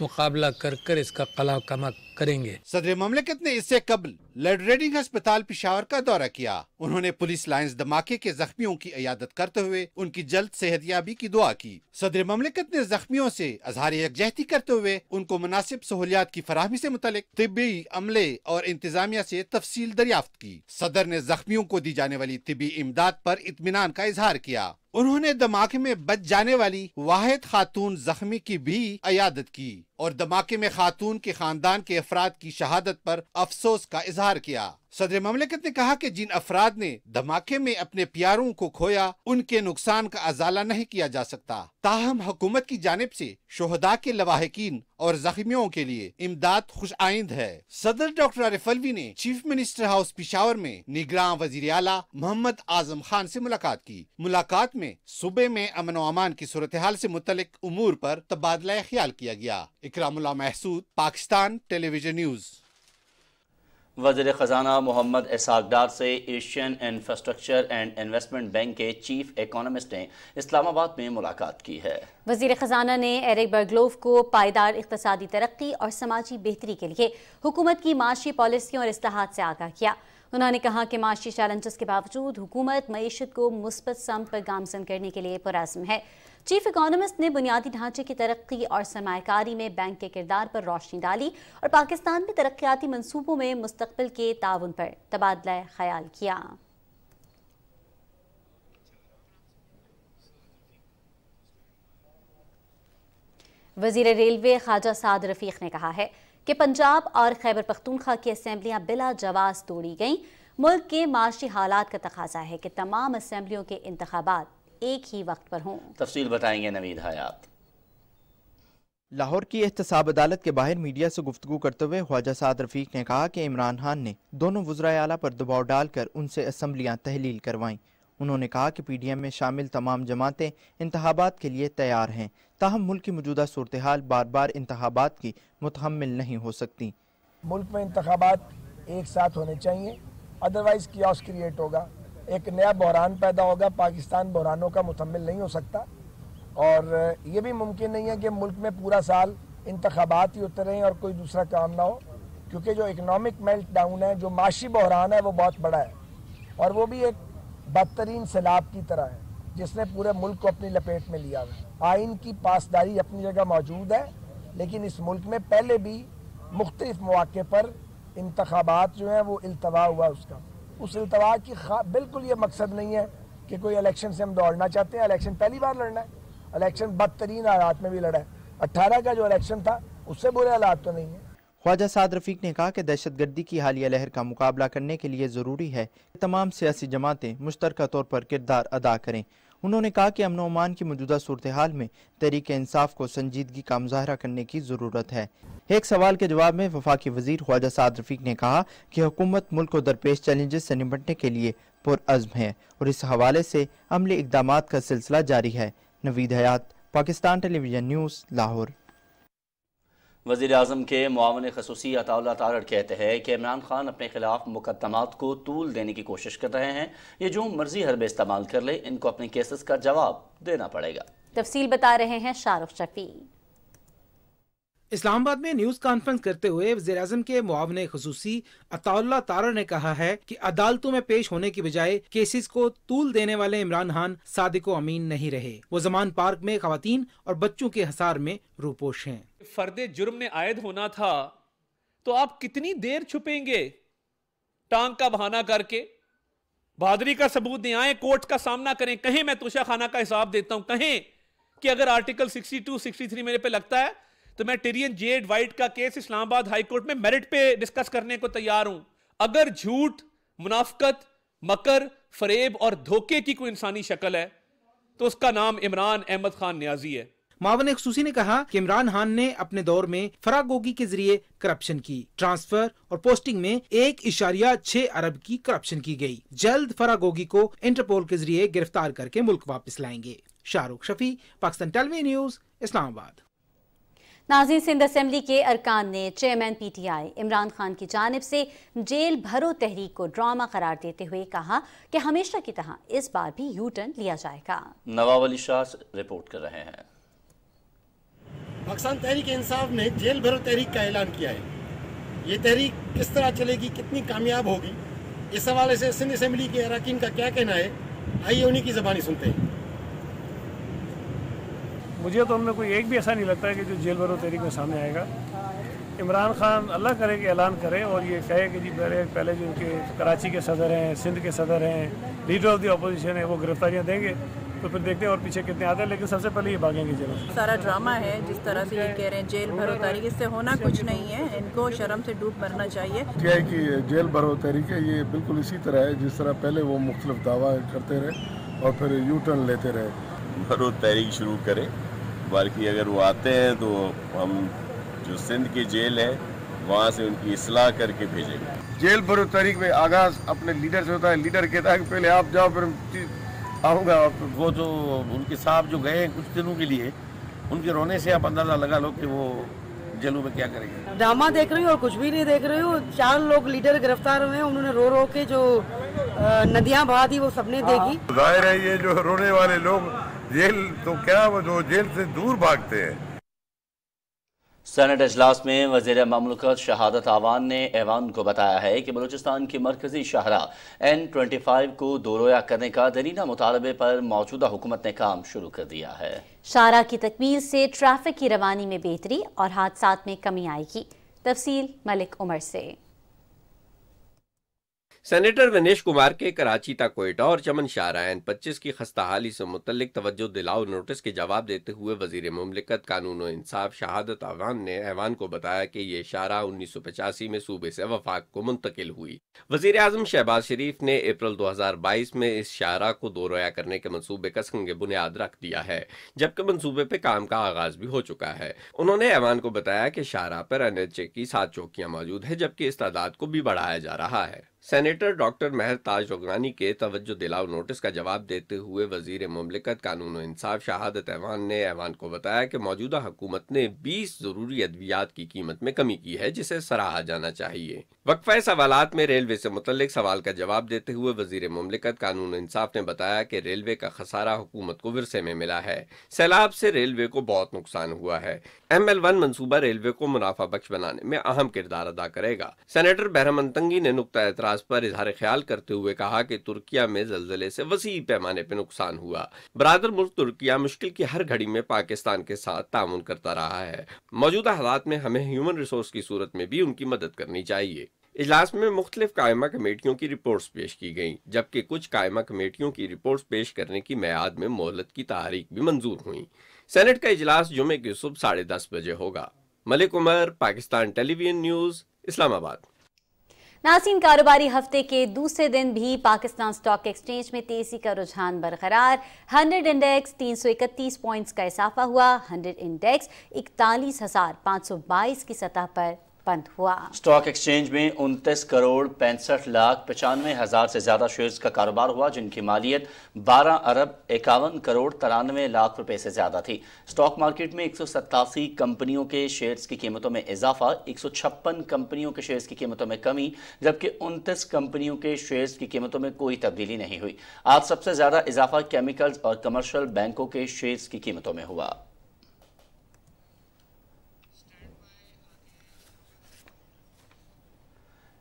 मुकाबला कर कर इसका कला कमा करेंगे सदर ममलिकत ने इससे कबल लेडरेडिंग अस्पताल पिशावर का दौरा किया उन्होंने पुलिस लाइन्स धमाके के जख्मियों की अयादत करते हुए उनकी जल्द याबी की दुआ की सदर ममलिकत ने जख्मियों से अजहार यकजहती करते हुए उनको मुनासिब सहूलियात की फरहमी से मुतल तबी अमले और इंतजामिया से तफसील दरियाफ्त की सदर ने जख्मियों को दी जाने वाली अली तिबी इमदाद पर इतमान का इजहार किया उन्होंने धमाके में बच जाने वाली वाहिद खातून जख्मी की भी अयादत की और धमाके में खातून के खानदान के अफराद की शहादत पर अफसोस का इजहार किया सदर ममलिकत ने कहा कि जिन अफराद ने धमाके में अपने प्यारों को खोया उनके नुकसान का अजाला नहीं किया जा सकता ताहम हुकूमत की जानब ऐसी शोहदा के लवाहकिन और जख्मियों के लिए इमदाद खुश आइंद है सदर डॉक्टर आरिफ अलवी ने चीफ मिनिस्टर हाउस पिशावर में निगरान वजीर अला मोहम्मद आजम खान ऐसी मुलाकात की मुलाकात में सूबे में अमन अमान की सूरत हाल ऐसी मुतलिक उमूर पर तबादला ख्याल किया गया इकरामुल्ला महसूद पाकिस्तान टेलीविजन न्यूज़ वजर ख़जाना मोहम्मद इसहाक डार से Asian Infrastructure and Investment Bank के चीफ इकोनॉमिस्ट ने इस्लामाबाद में मुलाकात की है वजीर ख़जाना ने एरिक बर्गलोव को पायदार इकतदी तरक्की और समाजी बेहतरी के लिए हुकूमत की माशी पॉलिसियों और असलाहत से आगाह किया उन्होंने कहा कि माशी चैलेंजेस के बावजूद हुकूमत मीशत को मुस्बत सम पर गामजन करने के लिए पुरज़म है चीफ इकोनॉमिस्ट ने बुनियादी ढांचे की तरक्की और सरमाकारी में बैंक के किरदार पर रोशनी डाली और पाकिस्तान में तरक्याती मनसूबों में मुस्तबिल के ताउन पर तबादला ख्याल किया वजीर रेलवे ख्वाजा साद रफीक ने कहा है कि पंजाब और खैबर पख्तूनख्वा की असम्बलियाँ बिला जवाज तोड़ी गईं मुल्क के माशी हालात का तकाजा है कि तमाम असम्बलियों के इंतबात एक ही वक्त पर हों तफी बताएंगे नवीद हयात लाहौर की एहतसाब अदालत के बाहर मीडिया से गुफ्तु करते हुए ख्वाजा साद रफीक ने कहा कि इमरान खान ने दोनों वज्रा अला पर दबाव डालकर उनसे असम्बलियाँ तहलील करवाईं उन्होंने कहा कि पीडीएम में शामिल तमाम जमातें इंतबात के लिए तैयार हैं तहम मुल्क की मौजूदा सूरत हाल बार बार इंतबात की मुतहमल नहीं हो सकती मुल्क में इंतबात एक साथ होने चाहिए अदरवाइज क्योस क्रिएट होगा एक नया बहरान पैदा होगा पाकिस्तान बहरानों का मुतमिल नहीं हो सकता और ये भी मुमकिन नहीं है कि मुल्क में पूरा साल इंतबात ही होते रहें और कोई दूसरा काम ना हो क्योंकि जो इकनॉमिक मेल्ट डाउन है जो माशी बहरान है वो बहुत बड़ा है और वो भी एक बदतरीन सैलाब की तरह है जिसने पूरे मुल्क को अपनी लपेट में लिया है आइन की पासदारी अपनी जगह मौजूद है लेकिन इस मुल्क में पहले भी मुख्तलिफ मौक़े पर इंतबात जो हैं वो अल्तवा हुआ उसका उस अल्तवा की बिल्कुल ये मकसद नहीं है कि कोई इलेक्शन से हम दौड़ना चाहते हैं इलेक्शन पहली बार लड़ना है इलेक्शन बदतरीन हालात में भी लड़ा है अट्ठारह का जो इलेक्शन था उससे बुरे हालात तो नहीं है ख्वाजा साद रफीक ने कहा कि दहशत गर्दी की हालिया लहर का मुकाबला करने के लिए ज़रूरी है कि तमाम सियासी जमातें मुश्तर तौर पर किरदार अदा करें उन्होंने कहा कि अमन अमान की मौजूदा सूरत हाल में तहरीक इंसाफ को संजीदगी का मुजाहरा करने की ज़रूरत है एक सवाल के जवाब में वफाकी वजीर ख्वाजा साद रफीक ने कहा कि हुकूमत मुल्क को दरपेश चैलेंजेस से निपटने के लिए पुरज़म है और इस हवाले से अमली इकदाम का सिलसिला जारी है नवीद हयात पाकिस्तान टेलीविजन न्यूज़ लाहौर वज़ी अजम के मावन खसूसी अताउल्ला तारड़ कहते हैं कि इमरान खान अपने खिलाफ मुकदमा को तूल देने की कोशिश कर रहे हैं ये जो मर्जी हरबे इस्तेमाल कर ले इनको अपने केसेस का जवाब देना पड़ेगा तफसील बता रहे हैं शाहरुख शफी इस्लामाबाद में न्यूज कॉन्फ्रेंस करते हुए वजी अजम के मुआवन खसूसी अताउल्ला तारा ने कहा है कि अदालतों में पेश होने की बजाय केसेस को तूल देने वाले इमरान खान सादिको अमीन नहीं रहे वो जमान पार्क में खातन और बच्चों के हसार में रूपोश हैं फर्द जुर्म ने आयद होना था तो आप कितनी देर छुपेंगे टांग का बहाना करके बहादरी का सबूत दें आए कोर्ट का सामना करें कहें मैं तुषा खाना का हिसाब देता हूं कहें कि अगर आर्टिकल 62, 63 मेरे पे लगता है तो मैं टेरियन जेड वाइट का केस इस्लामाबाद हाईकोर्ट में मेरिट पे डिस्कस करने को तैयार हूं अगर झूठ मुनाफकत मकर फरेब और धोखे की कोई इंसानी शक्ल है तो उसका नाम इमरान अहमद खान न्याजी है मावन एक ने कहा कि इमरान खान ने अपने दौर में फरागोगी के जरिए करप्शन की ट्रांसफर और पोस्टिंग में एक इशारिया छह अरब की करप्शन की गई जल्द फरागोगी को इंटरपोल के जरिए गिरफ्तार करके मुल्क वापस लाएंगे शाहरुख शफी पाकिस्तान टेलीवी न्यूज इस्लामाबाद नाजी सिंध असम्बली के अरकान ने चेयरमैन पीटीआई इमरान खान की जानब से जेल भरो तहरीक को ड्रामा करार देते हुए कहा कि हमेशा की तरह इस बार भी यू टर्न लिया जाएगा नवाब अली शाह रिपोर्ट कर रहे हैं पाकिस्तान तहरीक इंसाफ ने जेल भरो तहरीक का ऐलान किया है ये तहरीक किस तरह चलेगी कितनी कामयाब होगी इस हवाले से सिंध असम्बली के अरकान का क्या कहना है आइए उन्हीं की ज़बानी सुनते हैं मुझे तो उनमें कोई एक भी ऐसा नहीं लगता है कि जो जेल भरो तहरीक में सामने आएगा इमरान खान अल्लाह करे कि ऐलान करे और ये कहे कि जी पहले पहले जो उनके कराची के सदर हैं सिंध के सदर हैं लीडर ऑफ द अपोजिशन है वो गिरफ्तारियाँ देंगे तो फिर देखते हैं और पीछे कितने आते हैं लेकिन सबसे पहले ये भागेंगे जेल सारा ड्रामा है जिस तरह से ये कह रहे हैं जेल भरो तारीख इससे होना कुछ नहीं है इनको शर्म से डूब मरना चाहिए क्या है कि जेल भरो तारीख है ये बिल्कुल इसी तरह है जिस तरह पहले वो मुख्तलिफ दावा करते रहे और फिर यू टर्न लेते रहे भरो तारीख शुरू करें बल्कि अगर वो आते हैं तो हम जो सिंध की जेल है वहाँ से उनकी इसलाह करके भेजेंगे जेल भरो तारीख में आगाज़ अपने लीडर से होता है लीडर कहता है कि पहले आप जाओ फिर होगा वो जो उनके साहब जो गए कुछ दिनों के लिए उनके रोने से आप अंदाजा लगा लो कि वो जेलों में क्या करेंगे ड्रामा देख रही हो और कुछ भी नहीं देख रही हो चार लोग लीडर गिरफ्तार हुए उन्होंने रो रो के जो नदियाँ बहा दी वो सबने देखी हाँ। जाहिर है ये जो रोने वाले लोग जेल तो क्या वो जो जेल से दूर भागते हैं सैनट अजलास में वजीर ममलकत शहादत आवान ने ऐवान को बताया है कि बलूचिस्तान की मरकजी शाहरा एन ट्वेंटी फाइव को दोरोया करने का दरीना मुतालबे पर मौजूदा हुकूमत ने काम शुरू कर दिया है शाहरा की तकमील से ट्रैफिक की रवानी में बेहतरी और हादसा में कमी आएगी तफसील मलिक उमर से सेनेटर विनेश कुमार के कराची तक कोयटा और चमन शाहरायन पच्चीस की खस्ताहाली से मुतलिक तवज्जो दिलाओ नोटिस के जवाब देते हुए वजीर ममलिकत कानून इंसाफ शहादत अवान ने ऐवान को बताया कि ये इशारा उन्नीस सौ पचासी में सूबे से वफाक को मुंतकिल हुई वजीर अजम शहबाज शरीफ ने अप्रैल दो हजार बाईस में इस शाहरा को दो रोया करने के मनसूबे का संग बुनियाद रख दिया है जबकि मनसूबे पे काम का आगाज भी हो चुका है उन्होंने ऐवान को बताया कि शाहरा पर एन एच ए की सात चौकियाँ मौजूद है जबकि इस तादाद को भी बढ़ाया जा रहा है सेनेटर डॉक्टर मेहरताज ताज रोगानी के तवज्जो दिलाव नोटिस का जवाब देते हुए वजीर ममलिकत कानून इंसाफ शहादत ऐवान ने ऐवान को बताया कि मौजूदा हुकूमत ने 20 ज़रूरी अद्वियात की कीमत में कमी की है जिसे सराहा जाना चाहिए वक्फा सवाल में रेलवे से मुतल सवाल का जवाब देते हुए वजीर ममलिकत कानून इंसाफ ने बताया कि रेलवे का खसारा हुकूमत को विरसे में मिला है सैलाब से रेलवे को बहुत नुकसान हुआ है एम एल वन मनसूबा रेलवे को मुनाफा बख्श बनाने में अहम किरदार अदा करेगा सेनेटर तंगी ने नुकता एतराज पर इजहार ख्याल करते हुए कहा कि तुर्किया में जलजिले से वसी पैमाने पर नुकसान हुआ बरदर मुल्क तुर्किया मुश्किल की हर घड़ी में पाकिस्तान के साथ ताउन करता रहा है मौजूदा हालात में हमें ह्यूमन रिसोर्स की सूरत में भी उनकी मदद करनी चाहिए इजलास में मुख्तलिफ कायमा कमेटियों की रिपोर्ट्स पेश की गईं जबकि कुछ कायमा कमेटियों की रिपोर्ट्स पेश करने की मैयाद में मोहलत की तारीख भी मंजूर हुई सेनेट का इजलास जुमे की सुबह साढ़े दस बजे होगा मलिक उमर पाकिस्तान टेलीविजन न्यूज इस्लामाबाद नासिन कारोबारी हफ्ते के दूसरे दिन भी पाकिस्तान स्टॉक एक्सचेंज में तेजी का रुझान बरकरार 100 इंडेक्स 331 पॉइंट्स का इजाफा हुआ 100 इंडेक्स इकतालीस की सतह पर बंद हुआ स्टॉक एक्सचेंज में उनतीस करोड़ पैंसठ लाख पचानवे हजार से ज्यादा शेयर्स का कारोबार हुआ जिनकी मालियत 12 अरब इक्यावन करोड़ तिरानवे लाख रुपए से ज्यादा थी स्टॉक मार्केट में एक कंपनियों के शेयर्स की कीमतों में इजाफा एक कंपनियों के शेयर्स की कीमतों में कमी जबकि उनतीस कंपनियों के शेयर्स की कीमतों में कोई तब्दीली नहीं हुई आज सबसे ज्यादा इजाफा केमिकल्स और कमर्शल बैंकों के शेयर्स की कीमतों में हुआ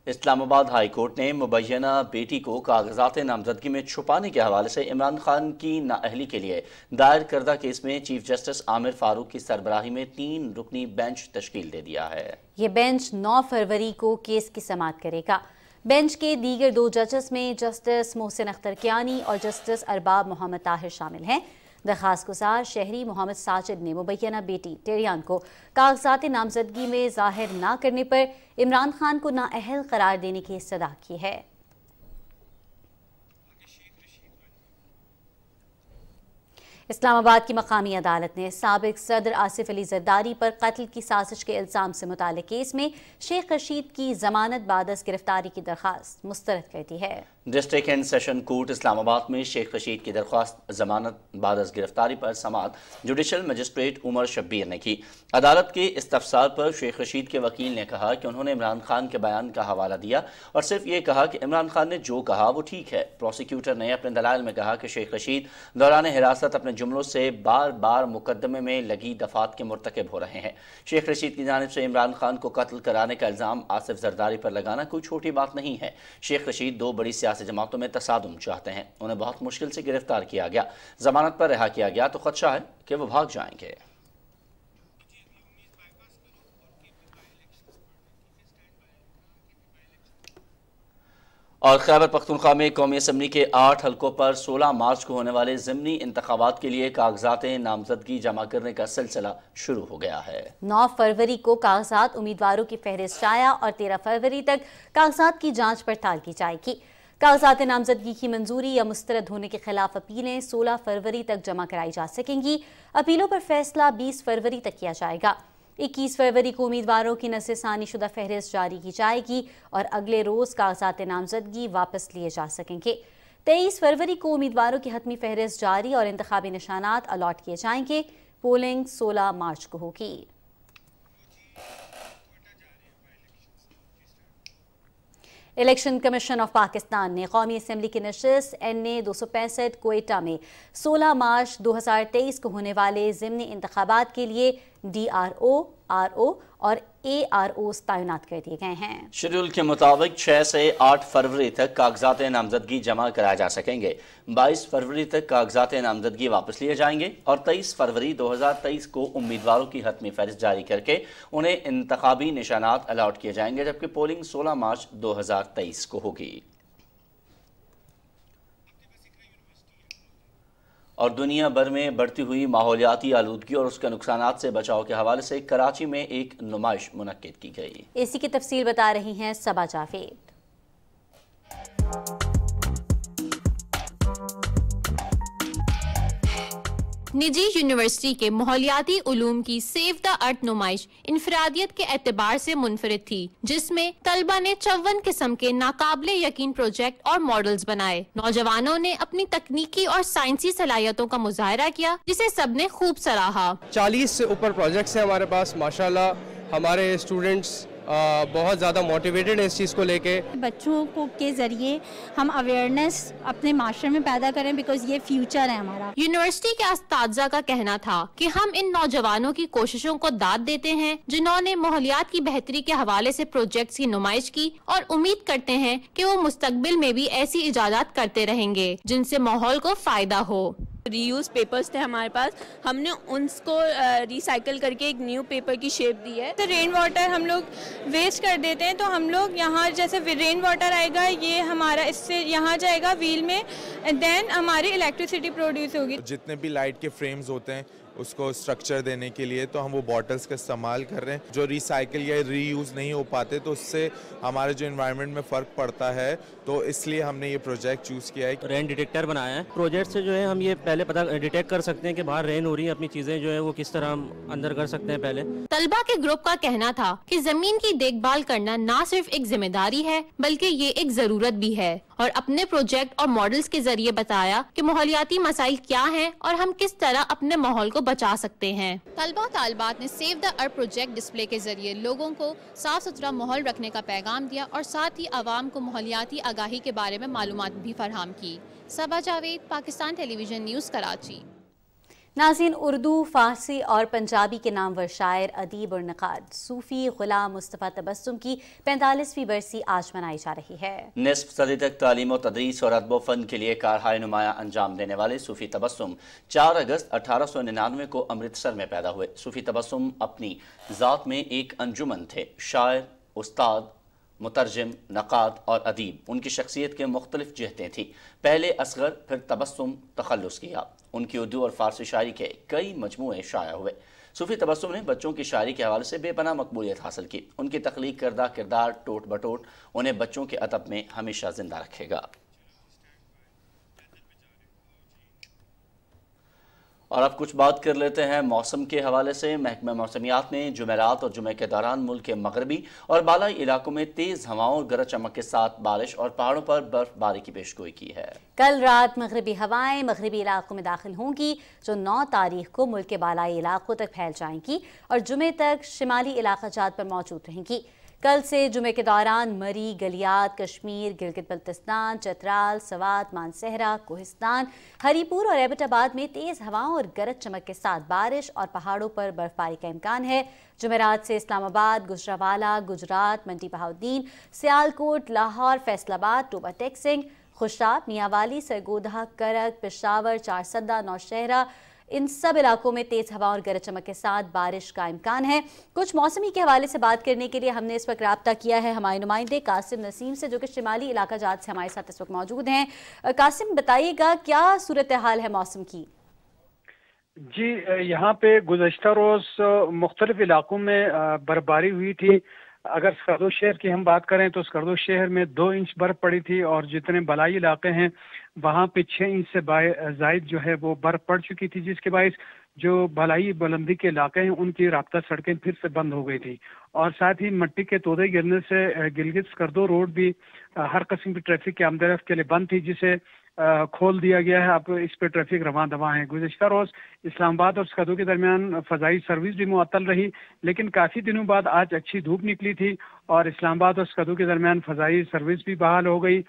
इस्लामाबाद हाई कोर्ट ने मुबैना बेटी को कागजात नामजदगी में छुपाने के हवाले से इमरान खान की नाअहली के लिए दायर करदा केस में चीफ जस्टिस आमिर फारूक की सरबराही में तीन रुकनी बेंच तश्कील दे दिया है ये बेंच नौ फरवरी को केस की समात करेगा बेंच के दीगर दो जजेस में जस्टिस मोहसिन अख्तर कियानी और जस्टिस अरबाब मोहम्मद ताहिर शामिल हैं दरखास्त गुजार शहरी मोहम्मद साजिद ने मुबैना बेटी टेरियान को कागजात नामजदगी में जाहिर न करने पर इमरान खान को नाअहल करार देने की सदा की है इस्लामाबाद की मकामी अदालत ने सबक सदर आसिफ अली जरदारी पर कत्ल की साजिश के इल्ज़ाम से मुतल केस में शेख रशीद की जमानत बादस गिरफ्तारी की दरख्वास्त मुस्तरद कर दी है district and session court Islamabad में शेख रशीद की दरख्वास्त जमानत बाद गिरफ्तारी पर समात जुडिशल मजिस्ट्रेट उमर शब्बीर ने की अदालत के इस्तफसार पर शेख रशीद के वकील ने कहा कि उन्होंने इमरान खान के बयान का हवाला दिया और सिर्फ ये कहा कि इमरान खान ने जो कहा वो ठीक है प्रोसिक्यूटर ने अपने दलाल में कहा कि शेख रशीद दौरान हिरासत अपने जुमलों से बार बार मुकदमे में लगी दफात के मरतकब हो रहे हैं शेख रशीद की जानब से इमरान खान को कत्ल कराने का इल्ज़ाम आसिफ जरदारी पर लगाना कोई छोटी बात नहीं है शेख रशीद दो बड़ी सियासी जमातों में तसादम चाहते हैं उन्हें बहुत मुश्किल से गिरफ्तार किया गया जमानत पर रिहा किया गया तो खदशा है कि वह भाग जाएंगे और खैबर पख्तनख्वा में कौमी असम्बली के आठ हलकों पर सोलह मार्च को होने वाले ज़मनी इंतबात के लिए कागजात नामजदगी जमा करने का सिलसिला शुरू हो गया है नौ फरवरी को कागजात उम्मीदवारों की फहरिस्त आया और तेरह फरवरी तक कागजात की जाँच पड़ताल की जाएगी कागजात नामजदगी की मंजूरी या मुस्तरद होने के खिलाफ अपीलें 16 फरवरी तक जमा कराई जा सकेंगी अपीलों पर फैसला 20 फरवरी तक किया जाएगा 21 फरवरी को उम्मीदवारों की नसरसानी शुदा फहरिस्त जारी की जाएगी और अगले रोज़ कागजात नामजदगी वापस लिए जा सकेंगे तेईस फरवरी को उम्मीदवारों की हतमी फहरिस्त जारी और इंतबी निशानात अलॉट किए जाएंगे पोलिंग सोलह मार्च को होगी इलेक्शन कमीशन ऑफ पाकिस्तान ने कौमी असम्बली की नशस्त एन ए दो सौ पैंसठ कोयटा में सोलह मार्च दो हज़ार तेईस को होने वाले ज़मनी इंतबात के लिए D R O R O और ए आर ओ तैनात कर दिए गए हैं शेड्यूल के मुताबिक छह से आठ फरवरी तक कागजात नामजदगी जमा कराए जा सकेंगे बाईस फरवरी तक कागजात नामजदगी वापस लिए जाएंगे और तेईस फरवरी दो हजार तेईस को उम्मीदवारों की हतमी फहरिस्त जारी करके उन्हें इंतबी निशानात अलाट किए जाएंगे जबकि पोलिंग सोलह मार्च दो हजार तेईस को होगी और दुनिया भर में बढ़ती हुई माहौलियाती आलूदगी और उसके नुकसान से बचाव के हवाले से कराची में एक नुमाइश मुनद की गई इसी की तफसील बता रही हैं सबा जावेद निजी यूनिवर्सिटी के माहौलियाती उलूम की सेव द अर्थ नुमाइश इनफरादियत के एतबार से मुनफरद थी जिसमें तलबा ने चौवन किस्म के नाकाबले यकीन प्रोजेक्ट और मॉडल्स बनाए नौजवानों ने अपनी तकनीकी और साइंसी सलाहियतों का मुजाहरा किया जिसे सब ने खूब सराहा चालीस से ऊपर प्रोजेक्ट्स हैं हमारे पास माशाल्लाह हमारे स्टूडेंट्स बहुत ज़्यादा मोटिवेटेड है इस चीज़ को लेके बच्चों को के ज़रिए हम अवेयरनेस अपने माशरे में पैदा करें बिकॉज ये फ्यूचर है हमारा यूनिवर्सिटी के अस्ताजा का कहना था कि हम इन नौजवानों की कोशिशों को दाद देते हैं जिन्होंने माहौलियात की बेहतरी के हवाले से प्रोजेक्ट्स की नुमाइश की और उम्मीद करते हैं कि वो मुस्तकबिल में भी ऐसी इजादात करते रहेंगे जिनसे माहौल को फायदा हो रीयूज पेपर्स थे हमारे पास हमने उनको रिसाइकल करके एक न्यू पेपर की शेप दी है तो रेन वाटर हम लोग वेस्ट कर देते हैं तो हम लोग यहाँ जैसे रेन वाटर आएगा ये हमारा इससे यहाँ जाएगा व्हील में देन हमारी इलेक्ट्रिसिटी प्रोड्यूस होगी जितने भी लाइट के फ्रेम्स होते हैं उसको स्ट्रक्चर देने के लिए तो हम वो बॉटल्स का इस्तेमाल कर रहे हैं जो रिसाइकिल या रीयूज़ नहीं हो पाते तो उससे हमारे जो इन्वायरमेंट में फ़र्क पड़ता है तो इसलिए हमने ये प्रोजेक्ट चूज़ किया है रेन डिटेक्टर बनाया है प्रोजेक्ट से जो है हम ये पहले पता डिटेक्ट कर सकते हैं कि बाहर रेन हो रही है अपनी चीज़ें जो है वो किस तरह हम अंदर कर सकते हैं पहले तलबा के ग्रुप का कहना था कि जमीन की देखभाल करना न सिर्फ एक जिम्मेदारी है बल्कि ये एक जरूरत भी है और अपने प्रोजेक्ट और मॉडल्स के जरिए बताया कि माहौलियाती मसाइल क्या हैं और हम किस तरह अपने माहौल को बचा सकते हैं तलबा तलबात ने save the earth project display के जरिए लोगों को साफ सुथरा माहौल रखने का पैगाम दिया और साथ ही आवाम को माहौलियाती आगाह आगाही के बारे में मालूम भी फराम की सबा जावेद पाकिस्तान टेलीविजन न्यूज़ कराची नाजीन उर्दू फारसी और पंजाबी के नाम व शायर अदीब और नक़ाद सूफ़ी गुलाम मुस्तफ़ा तबस्म की पैंतालीसवीं बरसी आज मनाई जा रही है नसफ सदी तक तालीम और तदरीस और अदब फ़न के लिए कारहाय नुमाया अंजाम देने वाले सूफ़ी तबस्म चार अगस्त अठारह सौ निन्यानवे को अमृतसर में पैदा हुए सूफ़ी तबस्म अपनी ज़ात में एक अंजुमन थे शायर उस्ताद मुतरजम नक़ाद और अदीब उनकी शख्सियत के मुख्तलिफ जहतें थीं पहले असगर फिर तबस्म तखलस किया उनकी उर्दू और फारसी शायरी के कई मजमू शाया हुए सूफी तबसम ने बच्चों की शायरी के हवाले से बेपना मकबूलियत हासिल की उनकी तख्लीक करदा किरदार टोट बटोट उन्हें बच्चों के अदब में हमेशा ज़िंदा रखेगा और अब कुछ बात कर लेते हैं मौसम के हवाले से महकमा मौसमियात ने जुमेरात और जुमे के दौरान मुल्क के मगरबी और बालाई इलाकों में तेज़ हवाओं और गरज चमक के साथ बारिश और पहाड़ों पर बर्फबारी की पेशगोई की है कल रात मगरबी हवाएं मगरबी इलाकों में दाखिल होंगी जो नौ तारीख को मुल्क के बालाई इलाकों तक फैल जाएंगी और जुमे तक शिमाली इलाका जात पर मौजूद रहेंगी कल से जुमे के दौरान मरी गलियात कश्मीर गिलगित बल्तिस्तान चतराल सवात मानसहरा कोहिस्तान हरीपुर और एबटाबाद में तेज़ हवाओं और गरज चमक के साथ बारिश और पहाड़ों पर बर्फबारी का इम्कान है जुमेरात से इस्लामाबाद गुजरावाला गुजरात मंडी बहाउद्दीन सियालकोट लाहौर फैसलाबाद टोबा टेक्सिंग खुशाब मियावाली सरगोधा करक पिशावर चारसदा नौशहरा इन सब इलाकों में तेज हवा और गरज चमक के साथ बारिश का इम्कान है कुछ मौसमी के हवाले से बात करने के लिए हमने इस वक्त रबता किया है हमारे नुमाइंदे कासिम नसीम से जो कि शिमाली इलाका जात से हमारे साथ इस वक्त मौजूद हैं कासिम बताइएगा क्या सूरत हाल है मौसम की जी यहाँ पे गुजशत रोज़ मुख्तलिफ इलाकों में बर्फबारी हुई थी अगर स्कर्दो शहर की हम बात करें तो स्कर्दो शहर में दो इंच बर्फ पड़ी थी और जितने बलाई इलाके हैं वहाँ पे छः इंच से जायद जो है वो बर्फ पड़ चुकी थी जिसके बायस जो भलाई बुलंदी के इलाके हैं उनकी रबता सड़कें फिर से बंद हो गई थी और साथ ही मट्टी के तोदे गिरने से गिलगित करदो रोड भी हर कस्म की ट्रैफिक के आमदरफ के लिए बंद थी जिसे खोल दिया गया है आप इस पर ट्रैफिक रवा दवा है गुजशत रोज़ इस्लामाबाद और स्कदू के दरमियान फ़जाई सर्विस भी मुअल रही लेकिन काफ़ी दिनों बाद आज अच्छी धूप निकली थी और इस्लामाबाद और स्कदू के दरमियान फ़जाई सर्विस भी बहाल हो गई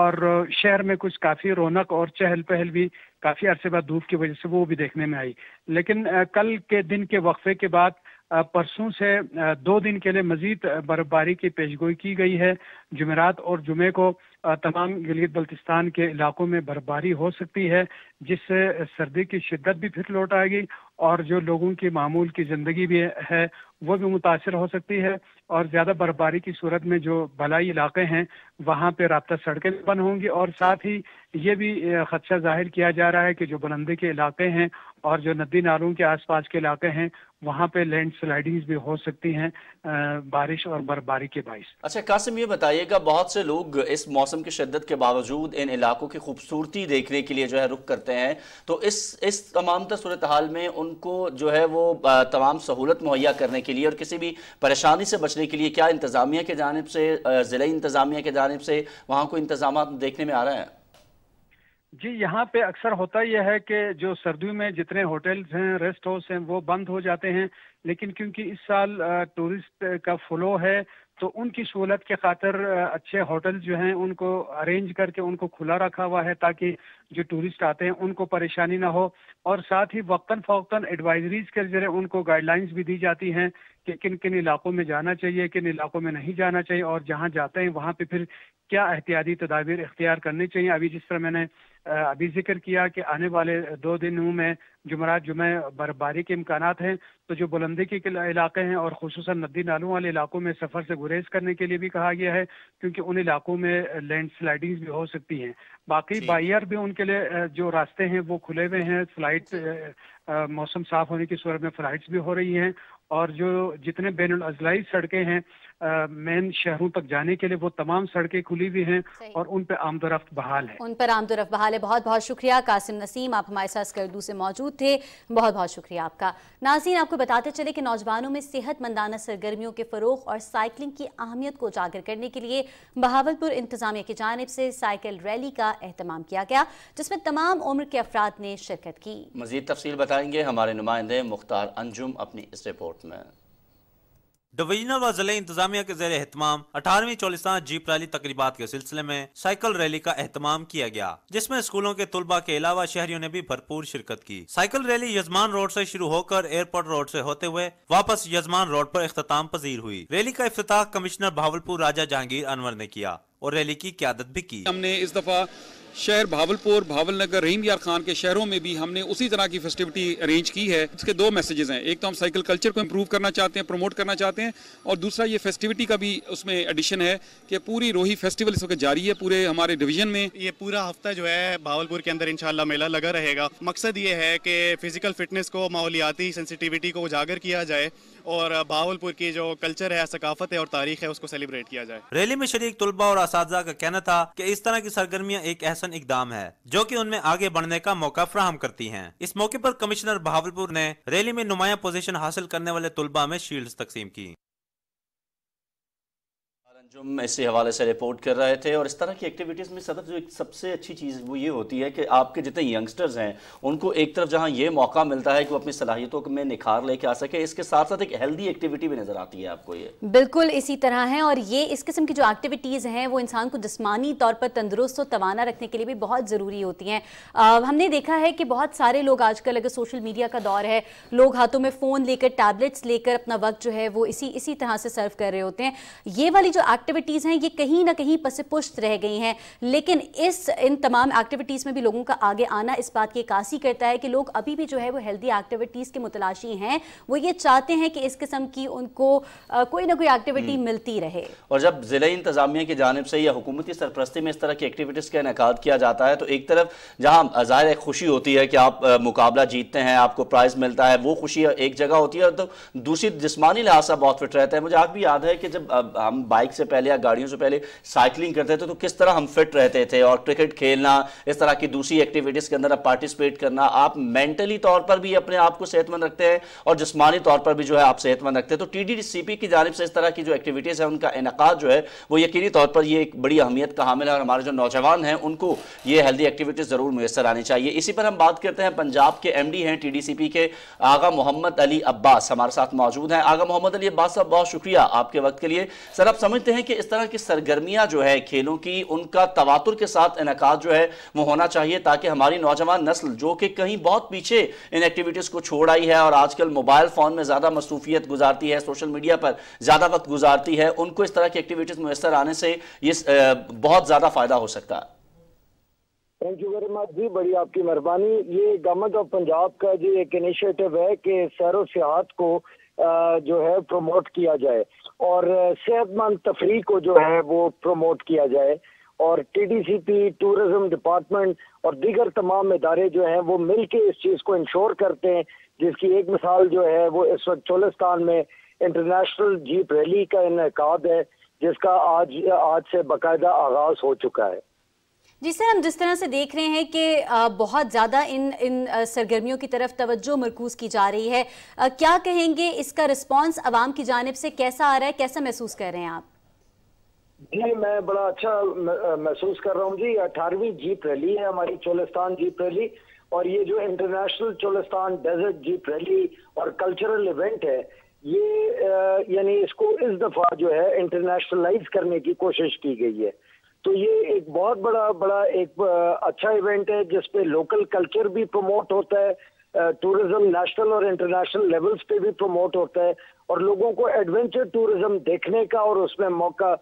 और शहर में कुछ काफ़ी रौनक और चहल पहल भी काफ़ी अरसे बाद धूप की वजह से वो भी देखने में आई लेकिन कल के दिन के वक्फे के बाद परसों से दो दिन के लिए मजीद बर्फबारी की पेशगोई की गई है जुमेरात और जुमे को तमाम गिलगित बल्तिस्तान के इलाकों में बर्फबारी हो सकती है जिससे सर्दी की शिद्दत भी फिर लौट आएगी और जो लोगों की मामूल की ज़िंदगी भी है वो भी मुतासर हो सकती है और ज़्यादा बर्फबारी की सूरत में जो भलाई इलाके हैं वहाँ पे रबता सड़कें बंद होंगी और साथ ही ये भी खदशा जाहिर किया जा रहा है कि जो बुलंदी के इलाके हैं और जो नदी नालों के आसपास के इलाके हैं वहाँ पे लैंड स्लाइडिंग भी हो सकती हैं बारिश और बर्फबारी के बाईस अच्छा कासिम ये बताइएगा बहुत से लोग इस मौसम मौसम की शदत के बावजूद इन इलाकों की खूबसूरती देखने के लिए जो है रुख करते हैं तो इस इस तमाम तर सूरत हाल में उनको जो है वो तमाम सहूलत मुहैया करने के लिए और किसी भी परेशानी से बचने के लिए क्या इंतज़ामिया की जानब से ज़िले इंतज़ामिया की जानब से वहाँ को इंतजाम देखने में आ रहा है जी यहाँ पे अक्सर होता यह है कि जो सर्दी में जितने होटल्स हैं रेस्ट हाउस हैं वो बंद हो जाते हैं लेकिन क्योंकि इस साल टूरिस्ट का फ्लो है तो उनकी सहूलत के खातर अच्छे होटल जो हैं उनको अरेंज करके उनको खुला रखा हुआ है ताकि जो टूरिस्ट आते हैं उनको परेशानी ना हो और साथ ही वक्ता फ़ौक्ता एडवाइजरीज़ के ज़रिए उनको गाइडलाइंस भी दी जाती हैं कि किन किन इलाकों में जाना चाहिए किन इलाकों में नहीं जाना चाहिए और जहाँ जाते हैं वहाँ पे फिर क्या एहतियाती तदाबीर इख्तियार करनी चाहिए अभी जिस तरह मैंने अभी जिक्र किया कि आने वाले दो दिनों में जुमरात जुमे बर्फबारी के इम्कान हैं तो जो बुलंदी के इलाके हैं और खसूस नदी नालों वाले इलाकों में सफ़र से गुरेज करने के लिए भी कहा गया है क्योंकि उन इलाकों में लैंड स्लाइडिंग भी हो सकती हैं बाकी बायर भी उनके लिए जो रास्ते हैं वो खुले हुए हैं फ्लाइट मौसम साफ होने की सूरत में फ्लाइट्स भी हो रही हैं और जो जितने बैन अजलाई सड़कें हैं मेन शहरों तक जाने के लिए वो तमाम सड़कें खुली हुई हैं और उन पर आमदोरफ़्त बहाल है उन पर आमदोरफ्त बहाल है बहुत बहुत शुक्रिया कासिम नसीम आप हमारे साथ करदू से मौजूद थे बहुत बहुत शुक्रिया आपका नाजीन आपको बताते चले कि नौजवानों में सेहतमंदाना सरगर्मियों के फ़रोग और साइकिलिंग की अहमियत को उजागर करने के लिए बहावलपुर इंतजामिया की जानब से साइकिल रैली का अहतमाम किया गया जिसमें तमाम उम्र के अफराद ने शिरकत की मजीद तफसील बताएंगे हमारे नुमाइंदे मुख्तार अंजुम अपनी इस रिपोर्ट में डिवीजनल व जिले इंतजामिया के जेर एहतमाम अठारहवीं चौलिसान जीप रैली तकरीबा के सिलसिले में साइकिल रैली का अहतमाम किया गया जिसमें स्कूलों के तुलबा के अलावा शहरियों ने भी भरपूर शिरकत की साइकिल रैली यजमान रोड ऐसी शुरू होकर एयरपोर्ट रोड ऐसी होते हुए वापस यजमान रोड आरोप अख्ताम पजीर हुई रैली का अफ्ताह कमिश्नर भावलपुर राजा जहांगीर अनवर ने किया और रैली की क्यादत भी की हमने इस दफा शहर भावलपुर भावलनगर रहीम यार खान के शहरों में भी हमने उसी तरह की फेस्टिविटी अरेंज की है इसके दो मैसेजेस हैं एक तो हम साइकिल कल्चर को इम्प्रूव करना चाहते हैं प्रमोट करना चाहते हैं और दूसरा ये फेस्टिविटी का भी उसमें एडिशन है कि पूरी रोही फेस्टिवल इस वक्त जारी है पूरे हमारे डिवीजन में ये पूरा हफ्ता जो है भावलपुर के अंदर इनशाला मेला लगा रहेगा मकसद ये है कि फिजिकल फिटनेस को माहौलियाती सेंसिटिविटी को उजागर किया जाए और भावलपुर की जो कल्चर है सकाफत है और तारीख है उसको सेलिब्रेट किया जाए रैली में शरीक तलबा और इस का कहना था कि इस तरह की सरगर्मियाँ एक ऐसा रोशन इकदाम है जो की उनमें आगे बढ़ने का मौका फ्राहम करती है इस मौके आरोप कमिश्नर बहावलपुर ने रैली में नुमाया पोजीशन हासिल करने वाले तुलबा में शील्ड तकसीम की जुम इसी हवाले से रिपोर्ट कर रहे थे और इस तरह की एक्टिविटीज़ में सदर जो एक सबसे अच्छी चीज़ वो ये होती है कि आपके जितने यंगस्टर्स हैं उनको एक तरफ जहाँ ये मौका मिलता है कि वो अपनी सलाहियतों में निखार लेके आ सके इसके साथ साथ एक हेल्दी एक्टिविटी भी नज़र आती है आपको ये बिल्कुल इसी तरह है और ये इस किस्म की जो एक्टिविटीज़ हैं वो इंसान को जिसमानी तौर पर तंदुरुस्त और तोाना रखने के लिए भी बहुत ज़रूरी होती हैं हमने देखा है कि बहुत सारे लोग आजकल अगर सोशल मीडिया का दौर है लोग हाथों में फ़ोन लेकर टैबलेट्स लेकर अपना वक्त जो है वो इसी इसी तरह से सर्व कर रहे होते हैं ये वाली जो एक्टिविटीज़ हैं ये कहीं ना कहीं पसपुष्ट रह गई हैं लेकिन इस इन तमाम एक्टिविटीज़ में भी लोगों का आगे आना इस बात की कासी करता है कि लोग अभी भी जो है वो हेल्दी एक्टिविटीज़ के मुतलाशी हैं वो ये चाहते हैं कि इस किस्म की उनको आ, कोई ना कोई एक्टिविटी हम्म। मिलती रहे और जब जिले इंतजामिया की जानब से या हुकूमती सरप्रस्ती में इस तरह की एक्टिविटीज़ का इनका किया जाता है तो एक तरफ जहाँ ज़ाहिर खुशी होती है कि आप मुकाबला जीतते हैं आपको प्राइज़ मिलता है वो खुशी एक जगह होती है तो दूसरी जिसमानी लिहाजा बहुत फिट रहता है मुझे आप भी याद है कि जब हम बाइक से पहले या गाड़ियों से पहले साइकिलिंग करते थे तो किस तरह हम फिट रहते थे और क्रिकेट खेलना इस तरह की दूसरी एक्टिविटीज़ के अंदर आप पार्टिसिपेट करना आप मेंटली तौर पर भी अपने आप को सेहतमंद रखते हैं और जिसमानी तौर पर भी जो है आप सेहतमंद रखते हैं तो टी की जानब से इस तरह की जो एक्टिविटीज़ है उनका इनका जो है वो यकीनी तौर पर यह एक बड़ी अहमियत का हामिल है और हमारे जो नौजवान हैं उनको ये हेल्दी एक्टिविटीज़ ज़रूर मुयसर आनी चाहिए इसी पर हम बात करते हैं पंजाब के एम हैं टी के आगा मोहम्मद अली अब्बास हमारे साथ मौजूद हैं आगा मोहम्मद अली अब्बास साहब बहुत शुक्रिया आपके वक्त के लिए सर आप समझते हैं कि इस तरह की सरगर्मियां जो है खेलों की उनका तवातुर के साथ इनका जो है वो होना चाहिए ताकि हमारी नौजवान नस्ल जो कि कहीं बहुत पीछे इन एक्टिविटीज़ को छोड़ आई है और आजकल मोबाइल फ़ोन में ज़्यादा मसरूफियत गुजारती है सोशल मीडिया पर ज़्यादा वक्त गुजारती है उनको इस तरह की एक्टिविटीज़ मैसर आने से ये बहुत ज़्यादा फ़ायदा हो सकता है थैंक यू वेरी मच जी बड़ी आपकी मेहरबानी ये गवर्नमेंट ऑफ पंजाब का जी एक इनिशिएटिव है कि सैर सियाहत को जो है प्रमोट किया जाए और सेहतमंद तफरी को जो है वो प्रमोट किया जाए और T D C P tourism department और दीगर तमाम इदारे जो हैं वो मिल के इस चीज़ को इंश्योर करते हैं जिसकी एक मिसाल जो है वो इस वक्त चोलिस्तान में इंटरनेशनल जीप रैली का इनका है जिसका आज आज से बाकायदा आगाज हो चुका है जी सर हम जिस तरह से देख रहे हैं कि बहुत ज़्यादा इन इन सरगर्मियों की तरफ तवज्जो मरकूज की जा रही है क्या कहेंगे इसका रिस्पांस आवाम की जानब से कैसा आ रहा है कैसा महसूस कर रहे हैं आप जी मैं बड़ा अच्छा महसूस कर रहा हूँ जी अठारहवीं जीप रैली है हमारी चोलिस्तान जीप रैली और ये जो international Cholistan desert jeep rally और कल्चरल इवेंट है ये यानी इसको इस दफ़ा जो है इंटरनेशनलाइज करने की कोशिश की गई है तो ये एक बहुत बड़ा बड़ा एक अच्छा इवेंट है जिसपे लोकल कल्चर भी प्रमोट होता है टूरिज्म नेशनल और इंटरनेशनल लेवल्स पे भी प्रमोट होता है और लोगों को एडवेंचर टूरिज्म देखने का और उसमें मौका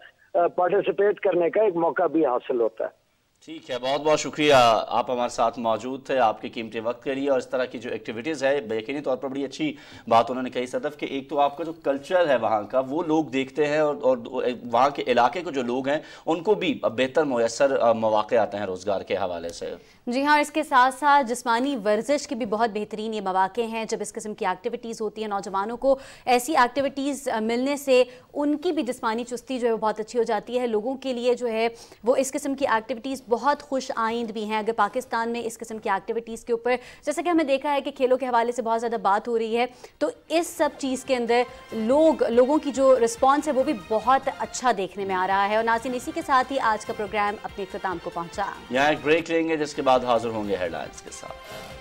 पार्टिसिपेट करने का एक मौका भी हासिल होता है ठीक है बहुत बहुत शुक्रिया आप हमारे साथ मौजूद थे आपके कीमती वक्त के लिए और इस तरह की जो एक्टिविटीज़ है यकीनी तौर पर बड़ी अच्छी बात उन्होंने कही सदफ कि एक तो आपका जो कल्चर है वहाँ का वो लोग देखते हैं और, और वहाँ के इलाके के जो लोग हैं उनको भी बेहतर मैसर मौाक़े आते हैं रोज़गार के हवाले से जी हाँ इसके साथ साथ जिस्मानी वर्जिश के भी बहुत बेहतरीन ये मौाक़े हैं जब इस किस्म की एक्टिविटीज़ होती है नौजवानों को ऐसी एक्टिविटीज़ मिलने से उनकी भी जिस्मानी चुस्ती जो है वो बहुत अच्छी हो जाती है लोगों के लिए जो है वो इस किस्म की एक्टिविटीज़ बहुत खुश आइंद भी हैं अगर पाकिस्तान में इस किस्म की एक्टिविटीज़ के ऊपर जैसे कि हमें देखा है कि खेलों के हवाले से बहुत ज़्यादा बात हो रही है तो इस सब चीज़ के अंदर लोग लोगों की जो रिस्पॉन्स है वो भी बहुत अच्छा देखने में आ रहा है और नासिन इसी के साथ ही आज का प्रोग्राम अपने अख्ताम को पहुँचा यहाँ एक ब्रेक लेंगे जिसके बाद बाद हाजिर होंगे हेडलाइंस के साथ